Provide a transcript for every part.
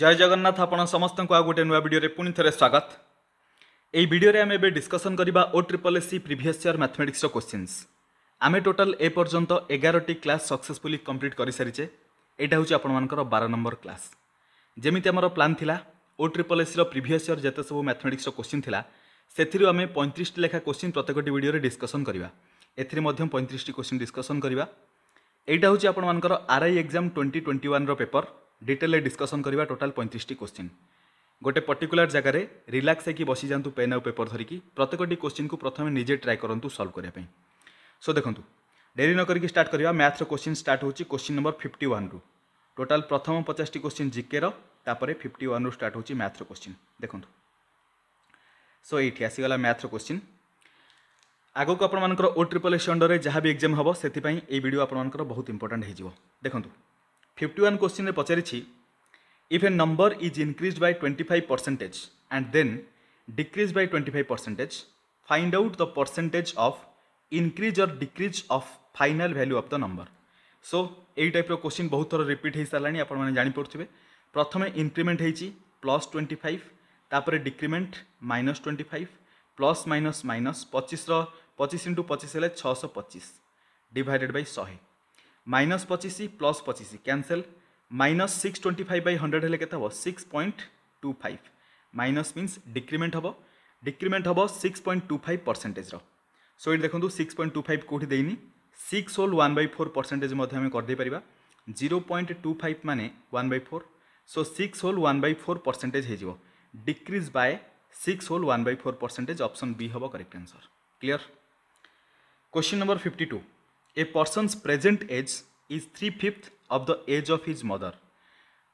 जय जगन्नाथ आपण समस्तଙ୍କୁ ଆଉ ଗୋଟେ ନୂଆ ଭିଡ଼ିଓରେ ପୁଣି ଥରେ ସ୍ୱାଗତ ଏହି ଭିଡ଼ିଓରେ ଆମେ ଏବେ ଡିସ୍କସନ୍ କରିବା O triple S C previous year ମ୍ୟାଥମେଟିକ୍ସର କ୍ୱେଶ୍ଚିନ୍ସ ଆମେ ଟୋଟାଲ୍ ଏ ପର୍ଯ୍ୟନ୍ତ ଏଗାରଟି କ୍ଲାସ୍ ସକ୍ସେସଫୁଲି କମ୍ପ୍ଲିଟ୍ କରିସାରିଛେ ଏଇଟା ହେଉଛି ଆପଣମାନଙ୍କର ବାର ନମ୍ବର କ୍ଲାସ୍ ଯେମିତି ଆମର ପ୍ଲାନ୍ ଥିଲା ଓ ଟ୍ରିପଲ୍ ଏସ୍ସିର ପ୍ରିଭିୟସ୍ ଇୟର୍ ଯେତେ ସବୁ ମ୍ୟାଥମେଟିକ୍ସର କ୍ୱେଶ୍ଚିନ୍ ଥିଲା ସେଥିରୁ ଆମେ ପଇଁତିରିଶଟି ଲେଖା କ୍ୱେଶ୍ଚିନ୍ ପ୍ରତ୍ୟେକଟି ଭିଡ଼ିଓରେ ଡିସ୍କସନ୍ କରିବା ଏଥିରେ ମଧ୍ୟ ପଇଁତିରିଶଟି କ୍ୱେଶ୍ଚିନ୍ ଡିସ୍କସନ୍ କରିବା ଏଇଟା ହେଉଛି ଆପଣମାନଙ୍କର ଆର୍ଆଇ ଏକ୍ଜାମ୍ ଟ୍ୱେଣ୍ଟି ଟ୍ୱେଣ୍ଟି ୱାନ୍ର ପେପର୍ ডিটেলরে ডিসকসন করা টোটাল পঁয়ত্রিশটি কোশ্চিন গোটে পর্টিকুলার জায়গায় রিলাক্স হয়ে বসি যাতে পেন আউ পেপর ধরিকি প্রত্যেকটি কোশ্চিন কু প্রথমে নিজে ট্রাই করতু সলভ করা সো দেখুন ডেরি নকরি স্টার্ট করা ম্যাথ্র কোশ্চিন স্টার্ট হচ্ছে কোশ্চিন নম্বর ফিফটি ওয়ান্রু টোটাল প্রথম পচাশটি কোশ্চিন জিকের তাপরে ফিফটি ওয়ান্রু স্টার্ট হচ্ছে ম্যাথ্র কোশ্চিন দেখুন সো এইটি আসিগলা ম্যাথ্র কোশ্চিন ଆଗକୁ ଆପଣମାନଙ୍କର ଓ ଟ୍ରିପଲ୍ ଏସ୍ ଅଣ୍ଡରରେ ଯାହା ବି ଏକ୍ଜାମ୍ ହେବ ସେଥିପାଇଁ ଏଇ ଭିଡ଼ିଓ ଆପଣମାନଙ୍କର ବହୁତ ଇମ୍ପୋର୍ଟାଣ୍ଟ ହୋଇଯିବ ଦେଖନ୍ତୁ ଫିଫ୍ଟି ୱାନ୍ କ୍ୱେଶ୍ଚିନ୍ରେ ପଚାରିଛି if a number is increase by twenty five percentage and then decrease by twenty five percentage find out the percentage of increase or decrease of final value of the number so ଏଇ ଟାଇପ୍ର question ବହୁତ ଥର repeat ହୋଇସାରିଲାଣି ଆପଣମାନେ ଜାଣିପାରୁଥିବେ ପ୍ରଥମେ increment ହେଇଛି plus twenty five ତାପରେ decrement minus twenty five plus minus minus ପଚିଶର ପଚିଶ ଇଣ୍ଟୁ ପଚିଶ ହେଲେ ଛଅଶହ ପଚିଶ ଡିଭାଇଡ଼େଡ଼ ବାଇ ଶହେ মাইনস পঁচিশ প্লস পঁচিশ cancel minus six twenty five by hundred হলে কেতে হব six point two five minus means decrement হব ডিক্রিমেন্ট হব সিক্স পয়েন্ট টু ফাইভ পরসেন্টেজর সো এটি দেখুন সিক্স পয়েন্ট টু ফাইভ কোটি দেইনি six whole one by four percentage মধ্যে আমি করেদেইপারা জিরো পয়েন্ট টু ফাইভ মানে one by four so six whole one by four percentage হয়ে decrease by six whole one by four percentage option B হব correct answer clear question number fifty two A person's present age is 3 fifth of the age of his mother.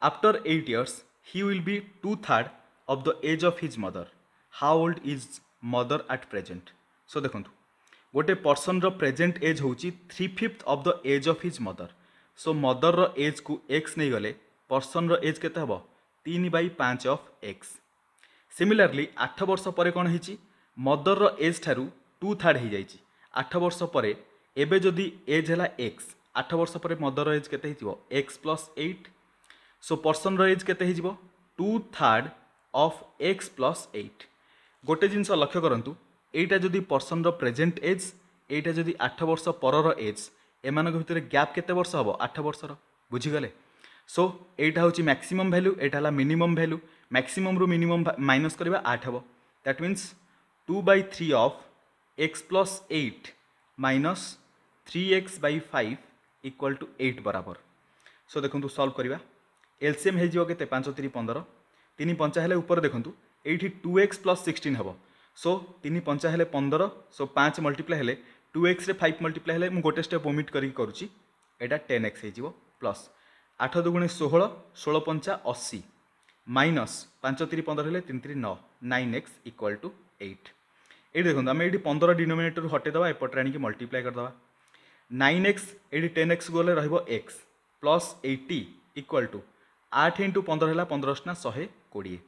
After 8 years, he will be 2 third of the age of his mother. How old is mother at present? So দেখুন ଗୋଟେ ପର୍ସନ୍ର present age ହେଉଛି three fifth of the age of his mother so ମଦରର ଏଜ୍କୁ x ନେଇଗଲେ ପର୍ସନ୍ର age କେତେ ହେବ ତିନି ବାଇ ପାଞ୍ଚ ଅଫ୍ ଏକ୍ସ ସିମିଲାରଲି ଆଠ ବର୍ଷ ପରେ କ'ଣ ହେଇଛି ମଦରର ଏଜ୍ ଠାରୁ ଟୁ ଥାର୍ଡ଼ ହେଇଯାଇଛି ଆଠ ବର୍ଷ ପରେ এবে যদি এଜ୍ ହେଲା ଏକ୍ସ ଆଠ ବର୍ଷ ପରେ ମଦର ଏଜ୍ କେତେ ହେଇଯିବ ଏକ୍ସ ପ୍ଲସ୍ ଏଇଟ୍ ସୋ ପର୍ସନ୍ର ଏଜ୍ କେତେ ହେଇଯିବ two third of x plus eight ଗୋଟେ ଜିନିଷ ଲକ୍ଷ୍ୟ କରନ୍ତୁ ଏଇଟା ଯଦି ପର୍ସନ୍ର ପ୍ରେଜେଣ୍ଟ ଏଜ୍ ଏଇଟା ଯଦି ଆଠ ବର୍ଷ ପରର ଏଜ୍ ଏମାନଙ୍କ ଭିତରେ ଗ୍ୟାପ୍ କେତେ ବର୍ଷ ହେବ ଆଠ ବର୍ଷର ବୁଝିଗଲେ ସୋ ଏଇଟା ହେଉଛି ମ୍ୟାକ୍ସିମମ୍ ଭ୍ୟାଲ୍ୟୁ ଏଇଟା ହେଲା ମିନିମମ୍ ଭ୍ୟାଲ୍ୟୁ ମ୍ୟାକ୍ସିମମ୍ରୁ ମିନିମମ୍ ମାଇନସ୍ କରିବା ଆଠ ହେବ that means two by three of x plus eight minus three x by five equal to eight ବରାବର ସୋ ଦେଖନ୍ତୁ ସଲ୍ଭ କରିବା ଏଲ୍ସିଏମ୍ ହେଇଯିବ କେତେ ପାଞ୍ଚ ତିନି ପନ୍ଦର ତିନି ପଞ୍ଚା ହେଲେ ଉପରେ ଦେଖନ୍ତୁ ଏଇଠି ଟୁ ଏକ୍ସ ପ୍ଲସ୍ ସିକ୍ସଟିନ୍ ହେବ ସୋ ତିନି ପଞ୍ଚା ହେଲେ ପନ୍ଦର ସୋ ପାଞ୍ଚ ମଲ୍ଟିପ୍ଲାଏ ହେଲେ ଟୁ ଏକ୍ସରେ ଫାଇଭ୍ ମଲ୍ଟିପ୍ଲାଏ ହେଲେ ମୁଁ ଗୋଟେ ଷ୍ଟେପ୍ ଓମିଟ୍ କରିକି କରୁଛି ଏଇଟା ଟେନ୍ ଏକ୍ସ ହେଇଯିବ ପ୍ଲସ୍ ଆଠ ଦୁଗୁଣେ ଷୋହଳ ଷୋହଳ ପଞ୍ଚା ଅଶୀ ମାଇନସ୍ ପାଞ୍ଚ ତିନି ପନ୍ଦର ହେଲେ ତିନି ତିନି ନଅ nine x equal to eight ଏଇଠି ଦେଖନ୍ତୁ ଆମେ ଏଇଠି ପନ୍ଦର ଡିନୋମିନେଟରରୁ ହଟେଇଦେବା ଏପଟରେ ଆଣିକି ମଲ୍ଟିପ୍ଲାଏ କରିଦେବା নাইন এক্স ଏଠି ଟେନ୍ ଏକ୍ସ ଗଲେ ରହିବ x plus eighty equal to ଆଠ ଇଣ୍ଟୁ ପନ୍ଦର ହେଲା ପନ୍ଦରଶନା ଶହେ କୋଡ଼ିଏ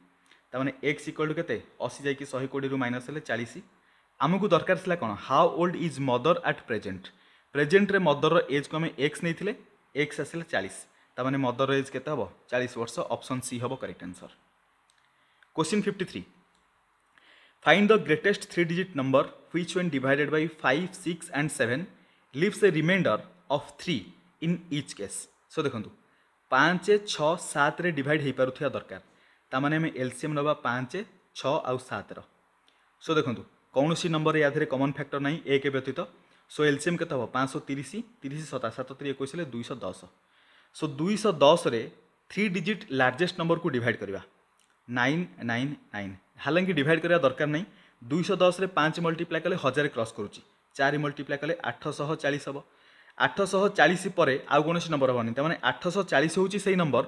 ତାମାନେ ଏକ୍ସ ଇକ୍ୱାଲ୍ ଟୁ କେତେ ଅଶୀ ଯାଇକି ଶହେ କୋଡ଼ିଏରୁ ମାଇନସ୍ ହେଲେ ଚାଳିଶ ଆମକୁ ଦରକାର ଥିଲା କ'ଣ how old is mother at present ପ୍ରେଜେଣ୍ଟରେ ମଦରର ଏଜ୍କୁ ଆମେ ଏକ୍ସ ନେଇଥିଲେ ଏକ୍ସ ଆସିଲେ ଚାଳିଶ ତାମାନେ ମଦର ଏଜ୍ କେତେ ହେବ ଚାଳିଶ ବର୍ଷ ଅପସନ୍ ସି ହେବ correct answer question fifty three find the greatest three digit number which when divided by five six and seven leaves a remainder of three in each case so দেখুন ପାଞ୍ଚ ଛଅ ସାତରେ divide ହୋଇପାରୁଥିବା ଦରକାର ତା'ମାନେ ଆମେ LCM ନେବା ପାଞ୍ଚ ଛଅ ଆଉ ସାତର ସୋ ଦେଖନ୍ତୁ କୌଣସି ନମ୍ବର ୟା ଦେହରେ କମନ୍ ଫ୍ୟାକ୍ଟର ନାହିଁ ଏକ ବ୍ୟତୀତ ସୋ ଏଲ୍ସିଏମ୍ କେତେ ହେବ ପାଞ୍ଚଶହ ତିରିଶ ତିରିଶ ସତା ସାତତିରି ଏକୋଇଶ ହେଲେ ଦୁଇଶହ ଦଶ ସୋ ଦୁଇଶହ ଦଶରେ ଥ୍ରୀ ଡିଜିଟ୍ ଲାର୍ଜେଷ୍ଟ ନମ୍ବରକୁ ଡିଭାଇଡ଼ କରିବା ନାଇନ୍ ନାଇନ୍ ନାଇନ୍ ହାଲାଙ୍କି ଡିଭାଇଡ଼ କରିବା ଦରକାର ନାହିଁ ଦୁଇଶହ ଦଶରେ ପାଞ୍ଚ ମଲ୍ଟିପ୍ଲାଏ କଲେ ହଜାର କ୍ରସ୍ କରୁଛି ଚାରି ମଲ୍ଟିପ୍ଲାଏ କଲେ ଆଠଶହ ଚାଳିଶ ହେବ ଆଠଶହ ଚାଳିଶ ପରେ ଆଉ କୌଣସି ନମ୍ବର ହେବନି ତାମାନେ ଆଠଶହ ଚାଳିଶ ହେଉଛି ସେଇ ନମ୍ବର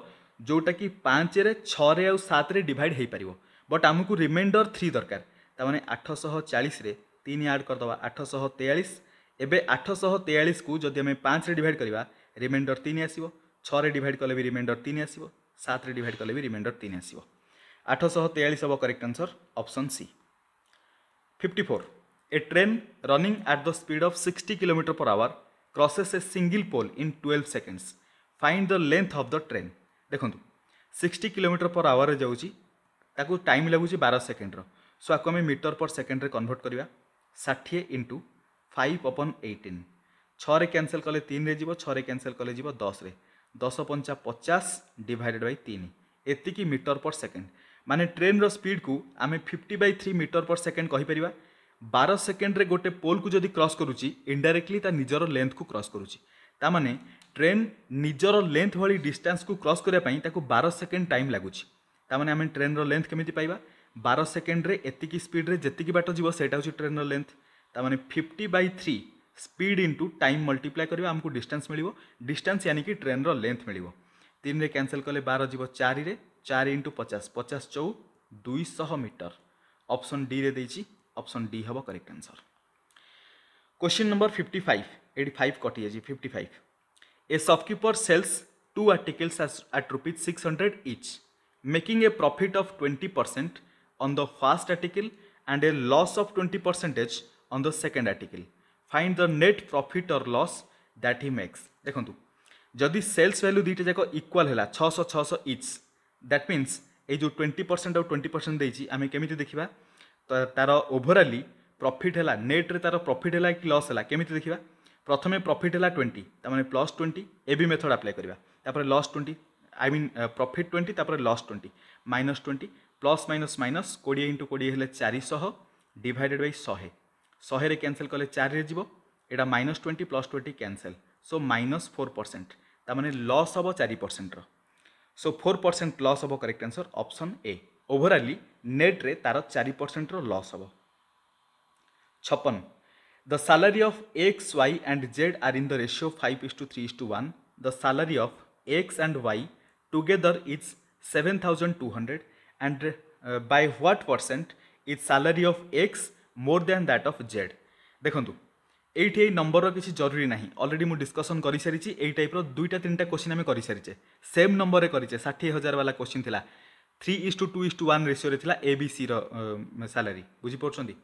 ଯେଉଁଟାକି ପାଞ୍ଚରେ ଛଅରେ ଆଉ ସାତରେ ଡିଭାଇଡ଼ ହୋଇପାରିବ ବଟ୍ ଆମକୁ ରିମାଇଣ୍ଡର ଥ୍ରୀ ଦରକାର ତାମାନେ ଆଠଶହ ଚାଳିଶରେ ତିନି ଆଡ଼୍ କରିଦେବା ଆଠଶହ ତେୟାଳିଶ ଏବେ ଆଠଶହ ତେୟାଳିଶକୁ ଯଦି ଆମେ ପାଞ୍ଚରେ ଡିଭାଇଡ଼ କରିବା ରିମାଇଣ୍ଡର ତିନି ଆସିବ ଛଅରେ ଡିଭାଇଡ଼ କଲେ ବି ରିମାଇଣ୍ଡର ତିନି ଆସିବ ସାତରେ ଡିଭାଇଡ଼ କଲେ ବି ରିମାଇଣ୍ଡର ତିନି ଆସିବ ଆଠଶହ ତେୟାଳିଶ ହେବ correct answer option C fifty four A train running at the speed of 60 km per hour crosses a single pole in 12 seconds. Find the length of the train. দেখନ୍ତୁ 60 km per hour ରେ ଯାଉଛି ତାକୁ time ଲାଗୁଛି ବାର ସେକେଣ୍ଡର show ଆକୁ ଆମେ metre per ସେକେଣ୍ଡରେ କନଭର୍ଟ କରିବା ଷାଠିଏ ଇଣ୍ଟୁ ଫାଇଭ୍ ଅପନ୍ ଏଇଟିନ୍ ଛଅରେ କ୍ୟାନସେଲ୍ କଲେ ତିନିରେ ଯିବ ଛଅରେ କ୍ୟାନସେଲ୍ କଲେ ଯିବ ଦଶରେ ଦଶ ପଞ୍ଚା ପଚାଶ ଡିଭାଇଡ଼େଡ଼ ବାଇ ତିନି ଏତିକି ମିଟର ପର୍ ସେକେଣ୍ଡ ମାନେ ଟ୍ରେନ୍ର ସ୍ପିଡ଼୍କୁ ଆମେ fifty by three meter per second କହିପାରିବା ବାର ସେକେଣ୍ଡରେ ଗୋଟେ ପୋଲ୍କୁ ଯଦି କ୍ରସ୍ କରୁଛି ଇଣ୍ଡାଇରେକ୍ଟଲି ତା ନିଜର ଲେନ୍ଥକୁ କ୍ରସ୍ କରୁଛି ତା ମାନେ ଟ୍ରେନ୍ ନିଜର ଲେନ୍ଥ ଭଳି ଡିଷ୍ଟାନ୍ସକୁ କ୍ରସ୍ କରିବା ପାଇଁ ତାକୁ ବାର ସେକେଣ୍ଡ ଟାଇମ୍ ଲାଗୁଛି ତା ମାନେ ଆମେ ଟ୍ରେନ୍ର ଲେନ୍ଥ କେମିତି ପାଇବା ବାର ସେକେଣ୍ଡରେ ଏତିକି ସ୍ପିଡ଼ରେ ଯେତିକି ବାଟ ଯିବ ସେଇଟା ହେଉଛି ଟ୍ରେନ୍ର ଲେନ୍ଥ ତା ମାନେ fifty by three speed into time multiply କରିବା ଆମକୁ ଡିଷ୍ଟାନ୍ସ ମିଳିବ ଡିଷ୍ଟାନ୍ସ ୟାନିକି ଟ୍ରେନ୍ର ଲେନ୍ଥ ମିଳିବ ତିନିରେ କ୍ୟାନସଲ୍ କଲେ ବାର ଯିବ ଚାରିରେ ଚାରି ଇଣ୍ଟୁ ପଚାଶ ପଚାଶ ଚଉ ଦୁଇଶହ ମିଟର ଅପସନ୍ ଡିରେ ଦେଇଛି অপশন ডি হব correct answer question number fifty five ଏଇଠି ଫାଇଭ୍ କଟିଯାଇଛି fifty five a shopkeeper sells two articles at rupees six hundred each making a profit of twenty percent on the first article and a loss of twenty percentage on the second article find the net profit or loss that he makes ଦେଖନ୍ତୁ ଯଦି cells value ଦୁଇଟା ଯାକ equal ହେଲା ଛଅଶହ ଛଅଶହ each that means ଏଇ ଯେଉଁ twenty percent ଆଉ ଟ୍ୱେଣ୍ଟି ପରସେଣ୍ଟ ଦେଇଛି ଆମେ କେମିତି ଦେଖିବା ତାର ଓଭରାଲି ପ୍ରଫିଟ୍ ହେଲା ନେଟ୍ରେ ତାର ପ୍ରଫିଟ୍ ହେଲା କି ଲସ୍ ହେଲା କେମିତି ଦେଖିବା ପ୍ରଥମେ ପ୍ରଫିଟ୍ ହେଲା ଟ୍ୱେଣ୍ଟି ତା'ମାନେ plus twenty A B method apply କରିବା ତାପରେ loss twenty I mean profit twenty ତାପରେ loss twenty minus twenty plus minus minus କୋଡ଼ିଏ ଇଣ୍ଟୁ କୋଡ଼ିଏ ହେଲେ ଚାରିଶହ ଡିଭାଇଡ଼େଡ଼୍ ବାଇ ଶହେ ଶହେରେ କ୍ୟାନସେଲ୍ କଲେ ଚାରିରେ ଯିବ ଏଇଟା minus twenty plus twenty cancel so minus four percent ତା'ମାନେ ଲସ୍ ହେବ ଚାରି ପରସେଣ୍ଟର ସୋ ଫୋର୍ ପରସେଣ୍ଟ ଲସ୍ ହେବ କରେକ୍ଟ ଆନ୍ସର୍ ଅପସନ୍ ଏ ଓଭରାଲି ନେଟ୍ରେ ତା'ର ଚାରି ପରସେଣ୍ଟର ଲସ୍ ହେବ ଛପନ the salary of x y and z are in the ratio five is to three is to one the salary of x and y together is seven thousand two hundred and by what percent is salary of x more than that of z ଦେଖନ୍ତୁ এইটি এই নম্বরর কিছু জরুরি না already মু discussion করে সারিছি এই টাইপর দুইটা তিনটা কোশ্চিন আমি করে সারিছে সেম নম্বরের করিছে ষাঠিয়ে হাজার বালা কোশ্চিন লা three is to two is to one ରେସିଓରେ ଥିଲା ଏ ବି ସିର ସାଲାରୀ ବୁଝିପାରୁଛନ୍ତି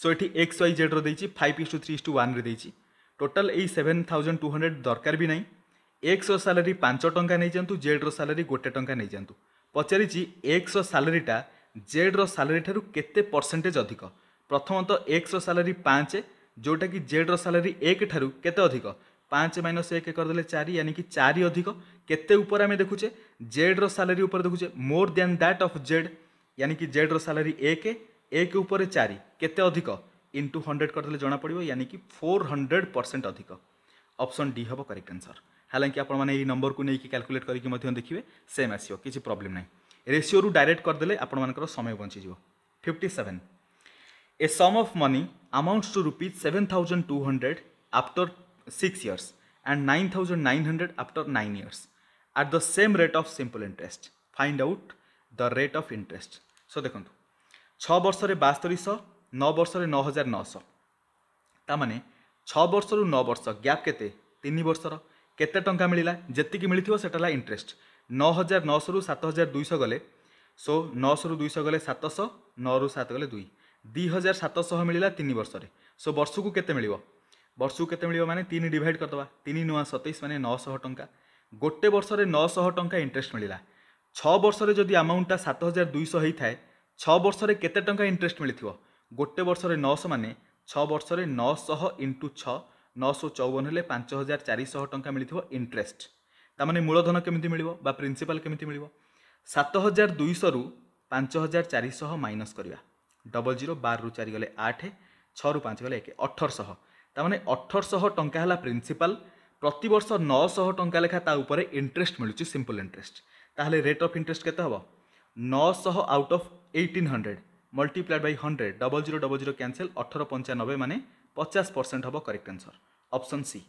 ସୋ ଏଠି ଏକ୍ସ ୱାଇ ଜେଡ଼୍ର ଦେଇଛି five is to three is to ୱାନ୍ରେ ଦେଇଛି ଟୋଟାଲ୍ ଏଇ ସେଭେନ୍ ଥାଉଜେଣ୍ଡ ଟୁ ହଣ୍ଡ୍ରେଡ଼ ଦରକାର ବି ନାହିଁ ଏକ୍ସର ସାଲାରୀ ପାଞ୍ଚ ଟଙ୍କା ନେଇଯାଆନ୍ତୁ ଜେଡ଼୍ର ସାଲାରୀ ଗୋଟେ ଟଙ୍କା ନେଇଯାଆନ୍ତୁ ପଚାରିଛି ଏକ୍ସର ସାଲାରୀଟା ଜେଡ଼୍ର ସାଲାରୀ ଠାରୁ କେତେ ପରସେଣ୍ଟେଜ୍ ଅଧିକ ପ୍ରଥମତଃ ଏକ୍ସର ସାଲାରୀ ପାଞ୍ଚ ଯେଉଁଟାକି ଜେଡ଼୍ର ସାଲାରୀ ଏକ ଠାରୁ କେତେ ଅଧିକ ପାଞ୍ଚ ମାଇନସ୍ ଏକ କରିଦେଲେ ଚାରି ୟାନି କି ଚାରି ଅଧିକ କେତେ ଉପରେ ଆମେ ଦେଖୁଛେ ଜେଡ଼୍ର ସାଲାରୀ ଉପରେ ଦେଖୁଛେ more than that of z ୟାନି କି ଜେଡ଼୍ର ସାଲାରୀ ଏକ ଏକ ଉପରେ ଚାରି କେତେ ଅଧିକ ଇଣ୍ଟୁ ହଣ୍ଡ୍ରେଡ଼ କରିଦେଲେ ଜଣାପଡ଼ିବ ୟାନି କି ଫୋର୍ ହଣ୍ଡ୍ରେଡ଼ ପରସେଣ୍ଟ ଅଧିକ ଅପସନ୍ ଡି ହେବ କରେକ୍ଟ ଆନ୍ସର୍ ହାଲାକି ଆପଣମାନେ ଏଇ ନମ୍ବରକୁ ନେଇକି କ୍ୟାଲକୁଲେଟ୍ କରିକି ମଧ୍ୟ ଦେଖିବେ ସେମ୍ ଆସିବ କିଛି ପ୍ରୋବ୍ଲେମ୍ ନାହିଁ ରେସିଓରୁ ଡାଇରେକ୍ଟ କରିଦେଲେ ଆପଣମାନଙ୍କର ସମୟ ବଞ୍ଚିଯିବ fifty seven a sum of money amounts to rupees seven thousand two hundred after 6 years and 9900 after 9 years at the same rate of simple interest find out the rate of interest so dekhantu 6 barsare 7200 9 barsare 9900 tamane 6 barsaru 9 barsa gap kete 3 barsara kete tanka milila jetti ki milithiba setala interest 9900 ru 7200 gale so 900 ru 200 gale 700 9 ru 7 gale 2 2700 milila 3 barsare so barsuku kete miliba ବର୍ଷକୁ କେତେ ମିଳିବ ମାନେ ତିନି divide କରିଦେବା ତିନି ନୂଆ ସତେଇଶ ମାନେ ନଅଶହ ଟଙ୍କା ଗୋଟେ ବର୍ଷରେ ନଅଶହ ଟଙ୍କା ଇଣ୍ଟରେଷ୍ଟ ମିଳିଲା ଛଅ ବର୍ଷରେ ଯଦି ଆମାଉଣ୍ଟଟା ସାତ ହଜାର ଦୁଇଶହ ହେଇଥାଏ ଛଅ ବର୍ଷରେ କେତେ ଟଙ୍କା ଇଣ୍ଟରେଷ୍ଟ ମିଳିଥିବ ଗୋଟେ ବର୍ଷରେ ନଅଶହ ମାନେ ଛଅ ବର୍ଷରେ ନଅଶହ ଇଣ୍ଟୁ ଛଅ ନଅଶହ ଚଉବନ ହେଲେ ପାଞ୍ଚ ହଜାର ଚାରିଶହ ଟଙ୍କା ମିଳିଥିବ ଇଣ୍ଟରେଷ୍ଟ ତା'ମାନେ ମୂଳଧନ କେମିତି ମିଳିବ ବା ପ୍ରିନ୍ସିପାଲ କେମିତି ମିଳିବ ସାତ ହଜାର ଦୁଇଶହରୁ ପାଞ୍ଚ ହଜାର ଚାରିଶହ ମାଇନସ୍ କରିବା ଡବଲ୍ ଜିରୋ ବାରରୁ ଚାରି ଗଲେ ଆଠ ଛଅରୁ ପାଞ୍ଚ ଗଲେ ଏକ ଅଠରଶହ ତାମାନେ ଅଠରଶହ ଟଙ୍କା ହେଲା ପ୍ରିନ୍ସିପାଲ୍ ପ୍ରତିବର୍ଷ ନଅଶହ ଟଙ୍କା ଲେଖା ତା ଉପରେ ଇଣ୍ଟରେଷ୍ଟ ମିଳୁଛି ସିମ୍ପଲ୍ ଇଣ୍ଟରେଷ୍ଟ ତାହେଲେ ରେଟ୍ ଅଫ୍ ଇଣ୍ଟରେଷ୍ଟ କେତେ ହେବ ନଅଶହ out of eighteen hundred multiplied by hundred double zero double zero cancel ଅଠର ପଞ୍ଚାନବେ ମାନେ ପଚାଶ ପରସେଣ୍ଟ ହେବ କରେକ୍ଟ ଆନ୍ସର୍ ଅପସନ୍ ସି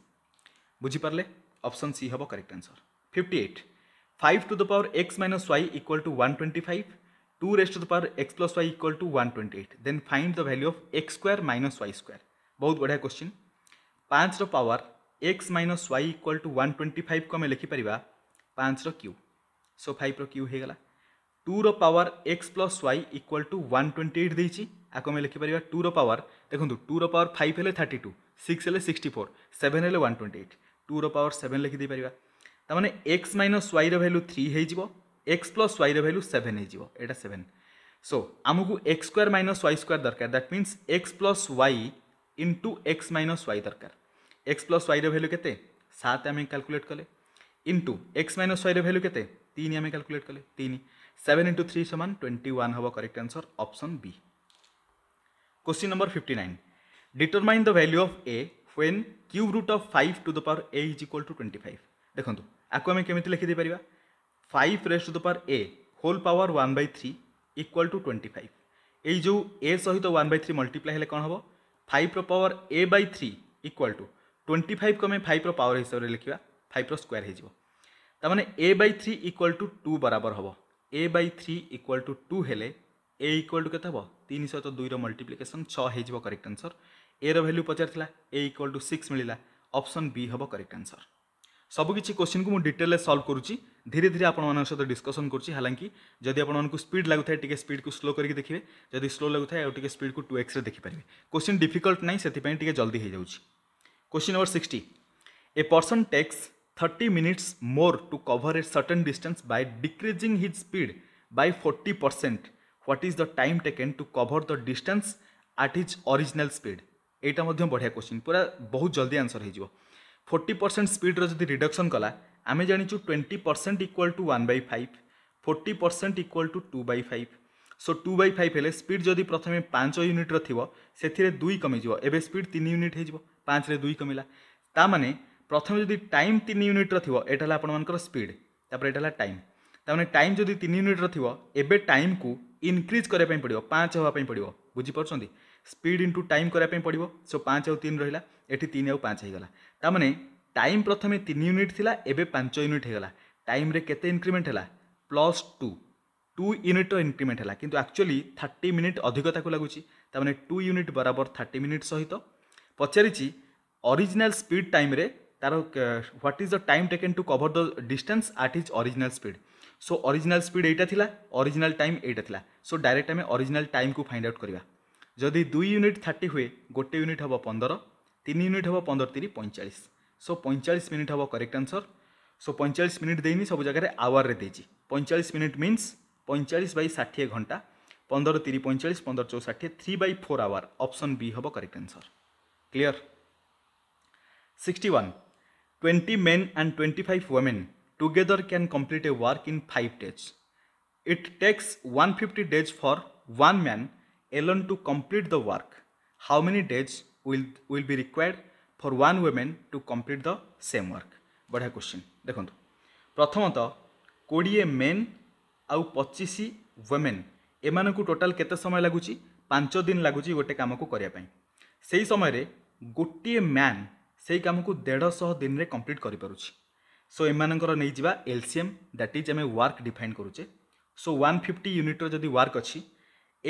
ବୁଝିପାରିଲେ ଅପସନ୍ ସି ହେବ correct answer fifty eight five to the power x minus y equal to one twenty five two raise to the power x plus y equal to one twenty eight then find the value of x square minus y square बहुत बढ़िया question पाँच power x minus y equal to one twenty five को आम लिखिपर पाँच र्यू so five र्यू हो गला two power x plus y equal to one twenty eight देती आपको आम लिखिपर टू रवर देखो टू रवर फाइव है थर्टी टू सिक्स है सिक्सटी फोर सेवेन है one twenty eight two power seven लिखिदार मैंने x minus y value three होक्स प्लस वाई रैल्यू सेवेन होटा सेवेन सो आमको एक्स स्क् माइनस वाई स्क्वयर दरकार that means x plus y into x minus Y दरकार x plus वाइर value के सात आम क्याकुलेट कले into x minus y value के आम क्याकुलेट कले तीन सेवेन इंटु थ्री सामान ट्वेंटी वन हम correct answer option B question number fifty nine determine the value of a when cube root of five to the power a is equal to twenty five देखो आपको आम कमी पार five raise to the power a whole power one by three equal to twenty five यही जो ए सहित one by three multiply कौन हम फाइव रवर a by three equal to twenty five को आम फाइव रवर हिसाब से लिखा फाइव रोयर होने a by three equal to two बराबर हम a by three equal to two हेले ए इक्वाल टू के हम तीन सहित दुईर मल्टीप्लिकेसन छः करेक्ट आंसर ए रैल्यू पचार ए इक्वाल टू सिक्स मिलला অপশন বি হব করেক্ট আনসর সবুকিছি কোশ্চিন কু ডিটেলে সলভ করুছি धीरे धीरे ଆପଣମାନଙ୍କ ସହିତ ଡିସ୍କସନ୍ କରୁଛି ହାଲାଙ୍କି ଯଦି ଆପଣମାନଙ୍କୁ ସ୍ପିଡ୍ ଲାଗୁଥାଏ ଟିକେ ସ୍ପିଡ୍କୁ ସ୍ଲୋ କରିକି ଦେଖିବେ ଯଦି ସ୍ଲୋ ଲାଗୁଥାଏ ଆଉ ଟିକେ ସ୍ପିଡ୍କୁ ଟୁ ଏକ୍ସରେ ଦେଖିପାରିବେ କୋଶ୍ଚିନ୍ ଡିଫିକଲ୍ଟ ନାହିଁ ସେଥିପାଇଁ ଟିକେ ଜଲ୍ଦି ହେଇଯାଉଛି question number sixty a person takes thirty minutes more to cover a certain distance by decreasing his speed by 40 percent what is the time taken to cover the distance at his original speed एटा बढ़िया question पूरा बहुत जल्दी answer हो forty percent स्पीड्र जब reduction कला আমি জানিছু twenty percent equal to one by five forty percent equal to two by five so two by five হলে স্পিড যদি প্রথমে ପାଞ୍ଚ ୟୁନିଟ୍ର ଥିବ ସେଥିରେ ଦୁଇ କମିଯିବ ଏବେ ସ୍ପିଡ୍ ତିନି ୟୁନିଟ୍ ହେଇଯିବ ପାଞ୍ଚରେ ଦୁଇ କମିଲା ତା'ମାନେ ପ୍ରଥମେ ଯଦି ଟାଇମ୍ ତିନି ୟୁନିଟ୍ର ଥିବ ଏଇଟା ହେଲା ଆପଣମାନଙ୍କର ସ୍ପିଡ୍ ତାପରେ ଏଇଟା ହେଲା ଟାଇମ୍ ତା'ମାନେ ଟାଇମ୍ ଯଦି ତିନି ୟୁନିଟ୍ର ଥିବ ଏବେ ଟାଇମ୍କୁ ଇନକ୍ରିଜ୍ କରିବା ପାଇଁ ପଡ଼ିବ ପାଞ୍ଚ ହେବା ପାଇଁ ପଡ଼ିବ ବୁଝିପାରୁଛନ୍ତି ସ୍ପିଡ୍ ଇଣ୍ଟୁ ଟାଇମ୍ କରିବା ପାଇଁ ପଡ଼ିବ ସୋ ପାଞ୍ଚ ଆଉ ତିନି ରହିଲା ଏଠି ତିନି ଆଉ ପାଞ୍ଚ ହେଇଗଲା ତା'ମାନେ টাইম প্রথমে তিন ইউনিট লা এবে পাঁচ ইউনিট হয়ে গলা টাইম্রে কেতে ইনক্রিমেন্ট হল প্লস টু টু ইউনিটর ইনক্রিমেন্ট হল কিন্তু আকচুয়ালি থার্টি মিনিট অধিক তাকে লাগুচি তার মানে টু ইউনিট বরাবর থার্টি মিনিট সহিত পচারিছি অরিজিনাল স্পিড টাইম্রে তার what is the time taken to cover the distance at is original speed so original speed এইটা লা অরিজিনাল টাইম এইটা লা সো ডাইরেক্ট আমি অরিজিনাল টাইম কু ফাইন্ড আউট করা যদি দুই ইউনিট থার্টি হুয়ে গোটে ইউনিট হব পনেরো তিন ইউনিট হব পনেরো তিরি পঁয়চাশ सो पैंचाश मिनिट हम करेक्ट आंसर सो पैंचाश मिनिट दे सब जगह आवर में देती पैंचाश मिनिट मीनस पैंचाश बै षाठी घंटा पंदर तीन पैंचाश पंदर चौषाठी three by four hour option B हम correct answer clear sixty one twenty men and twenty five women together can complete a work in five days it takes one fifty days for man man to to the the work how many days will be required for one women to complete the same work ବଢ଼ିଆ question ଦେଖନ୍ତୁ ପ୍ରଥମତଃ କୋଡ଼ିଏ main ଆଉ ପଚିଶ ୱେମେନ୍ ଏମାନଙ୍କୁ total କେତେ ସମୟ ଲାଗୁଛି ପାଞ୍ଚ ଦିନ ଲାଗୁଛି ଗୋଟେ କାମକୁ କରିବା ପାଇଁ ସେହି ସମୟରେ ଗୋଟିଏ ମ୍ୟାନ୍ ସେହି କାମକୁ ଦେଢ଼ଶହ ଦିନରେ କମ୍ପ୍ଲିଟ୍ କରିପାରୁଛି ସୋ ଏମାନଙ୍କର ନେଇଯିବା L C M that is ଆମେ ୱାର୍କ ଡିଫାଇନ୍ କରୁଛେ ସୋ ୱାନ୍ ଫିଫ୍ଟି ୟୁନିଟ୍ର ଯଦି ୱାର୍କ ଅଛି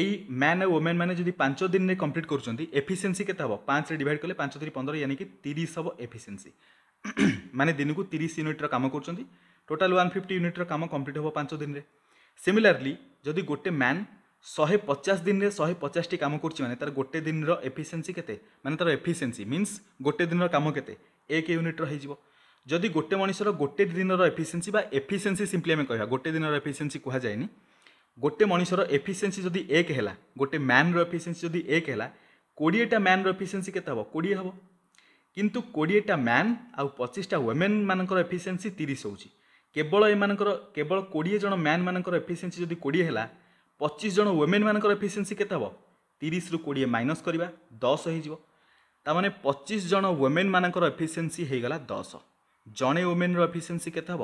এই ম্যাନ୍ ଆଉ ଓମେନ୍ ମାନେ ଯଦି ପାଞ୍ଚ ଦିନରେ କମ୍ପ୍ଲିଟ୍ କରୁଛନ୍ତି ଏଫିସିଏନ୍ସି କେତେ ହେବ ପାଞ୍ଚରେ ଡିଭାଇଡ଼ କଲେ ପାଞ୍ଚ ତିରି ପନ୍ଦର ୟାନି କି ତିରିଶ ହେବ ଏଫିସିଏନ୍ସି ମାନେ ଦିନକୁ ତିରିଶ ୟୁନିଟ୍ର କାମ କରୁଛନ୍ତି ଟୋଟାଲ୍ ୱାନ୍ ଫିଫ୍ଟି ୟୁନିଟ୍ର କାମ କମ୍ପ୍ଲିଟ୍ ହେବ ପାଞ୍ଚ ଦିନରେ ସିମିଲାରଲି ଯଦି ଗୋଟେ ମ୍ୟାନ୍ ଶହେ ପଚାଶ ଦିନରେ ଶହେ ପଚାଶଟି କାମ କରୁଛି ମାନେ ତା'ର ଗୋଟେ ଦିନର ଏଫିସିଏନ୍ସି କେତେ ମାନେ ତା'ର ଏଫିସିଏନ୍ସି ମିନ୍ସ ଗୋଟେ ଦିନର କାମ କେତେ ଏକ ୟୁନିଟ୍ର ହେଇଯିବ ଯଦି ଗୋଟେ ମଣିଷର ଗୋଟେ ଦିନର ଏଫିସିଏନ୍ସି ବା ଏଫିସିଏନ୍ସି ସିମ୍ପଲି ଆମେ କହିବା ଗୋଟେ ଦିନର ଏଫିସିଏନ୍ସି କୁହାଯାଏନି ଗୋଟେ ମଣିଷର ଏଫିସିଏନ୍ସି ଯଦି ଏକ ହେଲା ଗୋଟେ ମ୍ୟାନ୍ର ଏଫିସିଏନ୍ସି ଯଦି ଏକ ହେଲା କୋଡ଼ିଏଟା ମ୍ୟାନ୍ର ଏଫିସିଏନ୍ସି କେତେ ହେବ କୋଡ଼ିଏ ହେବ କିନ୍ତୁ କୋଡ଼ିଏଟା ମ୍ୟାନ୍ ଆଉ ପଚିଶଟା ୱେମେନ୍ ମାନଙ୍କର ଏଫିସିଏନ୍ସି ତିରିଶ ହେଉଛି କେବଳ ଏମାନଙ୍କର କେବଳ କୋଡ଼ିଏ ଜଣ ମ୍ୟାନ୍ ମାନଙ୍କର ଏଫିସିଏନ୍ସି ଯଦି କୋଡ଼ିଏ ହେଲା ପଚିଶ ଜଣ ୱେମେନ୍ ମାନଙ୍କର ଏଫିସିଏନ୍ସି କେତେ ହେବ ତିରିଶରୁ କୋଡ଼ିଏ ମାଇନସ୍ କରିବା ଦଶ ହେଇଯିବ ତାମାନେ ପଚିଶ ଜଣ ୱେମେନ୍ ମାନଙ୍କର ଏଫିସିଏନ୍ସି ହେଇଗଲା ଦଶ ଜଣେ ୱେମେନ୍ର ଏଫିସିଏନ୍ସି କେତେ ହେବ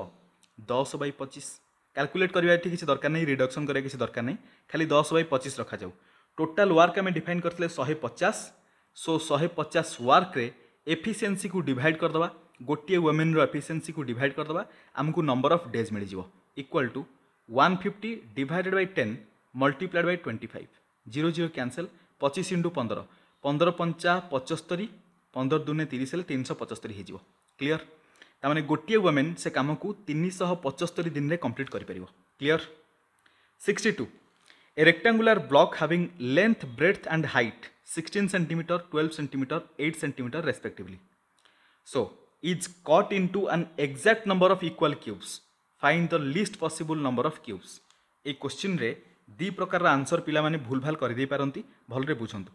ଦଶ ବାଇ ପଚିଶ ক্যালকুলেট করা এটি কিছু দরকার নাই রিডকশন করা কিছু দরকার নাই খালি দশ বাই পঁচিশ রখাযাও টোটাল ওয়ার্ক আমি ডিফাইন করলে শহে পচাশ সো শহে পচাশ ওয়ার্করে এফিসিয়েন্সি কু ডিভাইড করদেবা গোটিয়ে ওমেন্র এফিসিয়েন্সি কু ডিভাইড করদেবা আমি নম্বর অফ ডেজ মিলিযোগ equal to one fifty divided by ten multiplied by twenty five zero zero cancel पचिश इंटू पंदर पंदर पंचा पचस्तरी पंदर दुने तीस तीन शौ पचस्तरी हो क्लीयर ତାମାନେ ଗୋଟିଏ ୱମେନ୍ ସେ କାମକୁ ତିନିଶହ ପଞ୍ଚସ୍ତରୀ ଦିନରେ କମ୍ପ୍ଲିଟ୍ କରିପାରିବ clear sixty two a rectangular block having length breadth and height sixteen centimeter twelve centimeter eight centimeter respectively so is cut into an exact number of equal cubes find the least possible number of cubes এই কোশ্চিন্রে দুই প্রকার answer পিলা মানে ভুলভাল করে দিয়ে পারতি ভালরে বুঝতু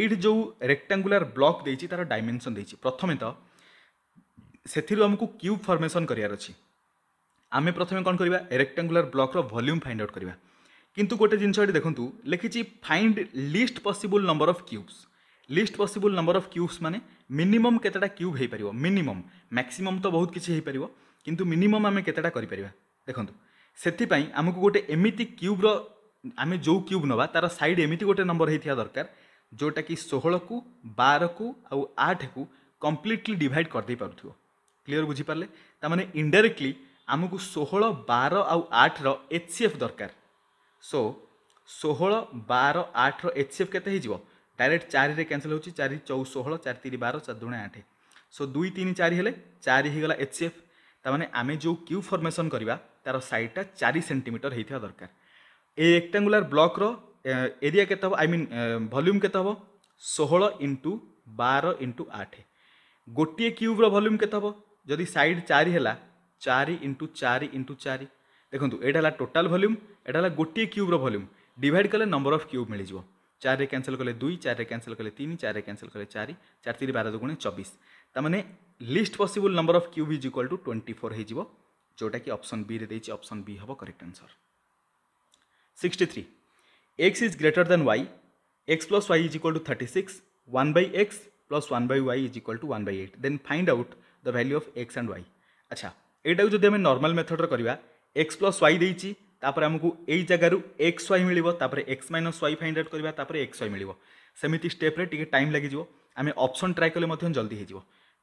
এইটি যে রেক্টাঙ্গুলার ব্লক দিয়েছি তার ডাইমেনশন দিয়েছি প্রথমে তো ସେଥିରୁ ଆମକୁ କ୍ୟୁବ୍ ଫର୍ମେସନ୍ କରିବାର ଅଛି ଆମେ ପ୍ରଥମେ କ'ଣ କରିବା ରେକ୍ଟାଙ୍ଗୁଲାର ବ୍ଲକ୍ର ଭଲ୍ୟୁମ୍ ଫାଇଣ୍ଡ ଆଉଟ୍ କରିବା କିନ୍ତୁ ଗୋଟେ ଜିନିଷ ଏଠି ଦେଖନ୍ତୁ ଲେଖିଛି find least possible number of cubes least possible number of cubes মানে মিনিমম কেতটা কিউব হয়ে পাব মিনিমম ম্যাক্সিমম তো বহুত কিছু হয়ে পাব কিন্তু মিনিমম আমি কেতটা করে পারিবা দেখুন সেপাই আমি গোটে এমিতি কিউব্র আমি যে কিউব নবা তার সাইড এমিতি গোটে নম্বর হয়ে দরকার যেটা কি ষোহলকু বারকু আট কু কমপ্লিটলি ডিভাইড করে দিয়ে পুথ କ୍ଲିୟର ବୁଝିପାରିଲେ ତାମାନେ ଇଣ୍ଡାଇରେକ୍ଟଲି ଆମକୁ ଷୋହଳ ବାର ଆଉ ଆଠର ଏଚ୍ ସି ଏଫ୍ ଦରକାର ସୋ ଷୋହଳ ବାର ଆଠର ଏଚ୍ ସି ଏଫ୍ କେତେ ହେଇଯିବ ଡାଇରେକ୍ଟ ଚାରିରେ କ୍ୟାନସଲ୍ ହେଉଛି ଚାରି ଚଉ ଷୋହଳ ଚାରି ତିନି ବାର ଚାରି ଦୁଣେ ଆଠ ସୋ ଦୁଇ ତିନି ଚାରି ହେଲେ ଚାରି ହେଇଗଲା ଏଚ୍ ସି ଏଫ୍ ତାମାନେ ଆମେ ଯେଉଁ କ୍ୟୁ ଫର୍ମେସନ୍ କରିବା ତା'ର ସାଇଡ଼୍ଟା ଚାରି ସେଣ୍ଟିମିଟର ହେଇଥିବା ଦରକାର ଏ ରେକ୍ଟାଙ୍ଗୁଲାର ବ୍ଲକ୍ର ଏରିଆ କେତେ ହେବ ଆଇ ମିନ୍ ଭଲ୍ୟୁମ୍ କେତେ ହେବ ଷୋହଳ ଇଣ୍ଟୁ ବାର ଇଣ୍ଟୁ ଆଠ ଗୋଟିଏ କ୍ୟୁବ୍ର ଭଲ୍ୟୁମ୍ କେତେ ହେବ जदि साइड चार है चार इंटु चार इंटु चार देखो ये टोटाल भल्यूम है गोटे क्यूब्र भल्यूम डिड कले नंबर अफ क्यूब मिल जाए चारे क्यासल कले दुई चार क्यासल कले तीन चारे क्यासल कले चार चार तीन बार दुगुण चबीस तमाने list possible number of cube is equal to twenty four हो जोटा कि अप्सन बी रे अप्सन बी हम correct answer sixty three x is greater than y x plus y is equal to thirty six one by x plus one by y is equal to one by eight then find out the value of x and y ଆଚ୍ଛା ଏଇଟାକୁ ଯଦି ଆମେ normal ମେଥଡ଼ରେ କରିବା X plus Y ଦେଇଛି ତାପରେ ଆମକୁ ଏଇ ଜାଗାରୁ ଏକ୍ସ ୱାଇ ମିଳିବ ତାପରେ x minus y find out କରିବା ତାପରେ ଏକ୍ସ ୱାଇ ମିଳିବ ସେମିତି ଷ୍ଟେପ୍ରେ ଟିକେ ଟାଇମ୍ ଲାଗିଯିବ ଆମେ ଅପସନ୍ ଟ୍ରାଏ କଲେ ମଧ୍ୟ ଜଲ୍ଦି ହେଇଯିବ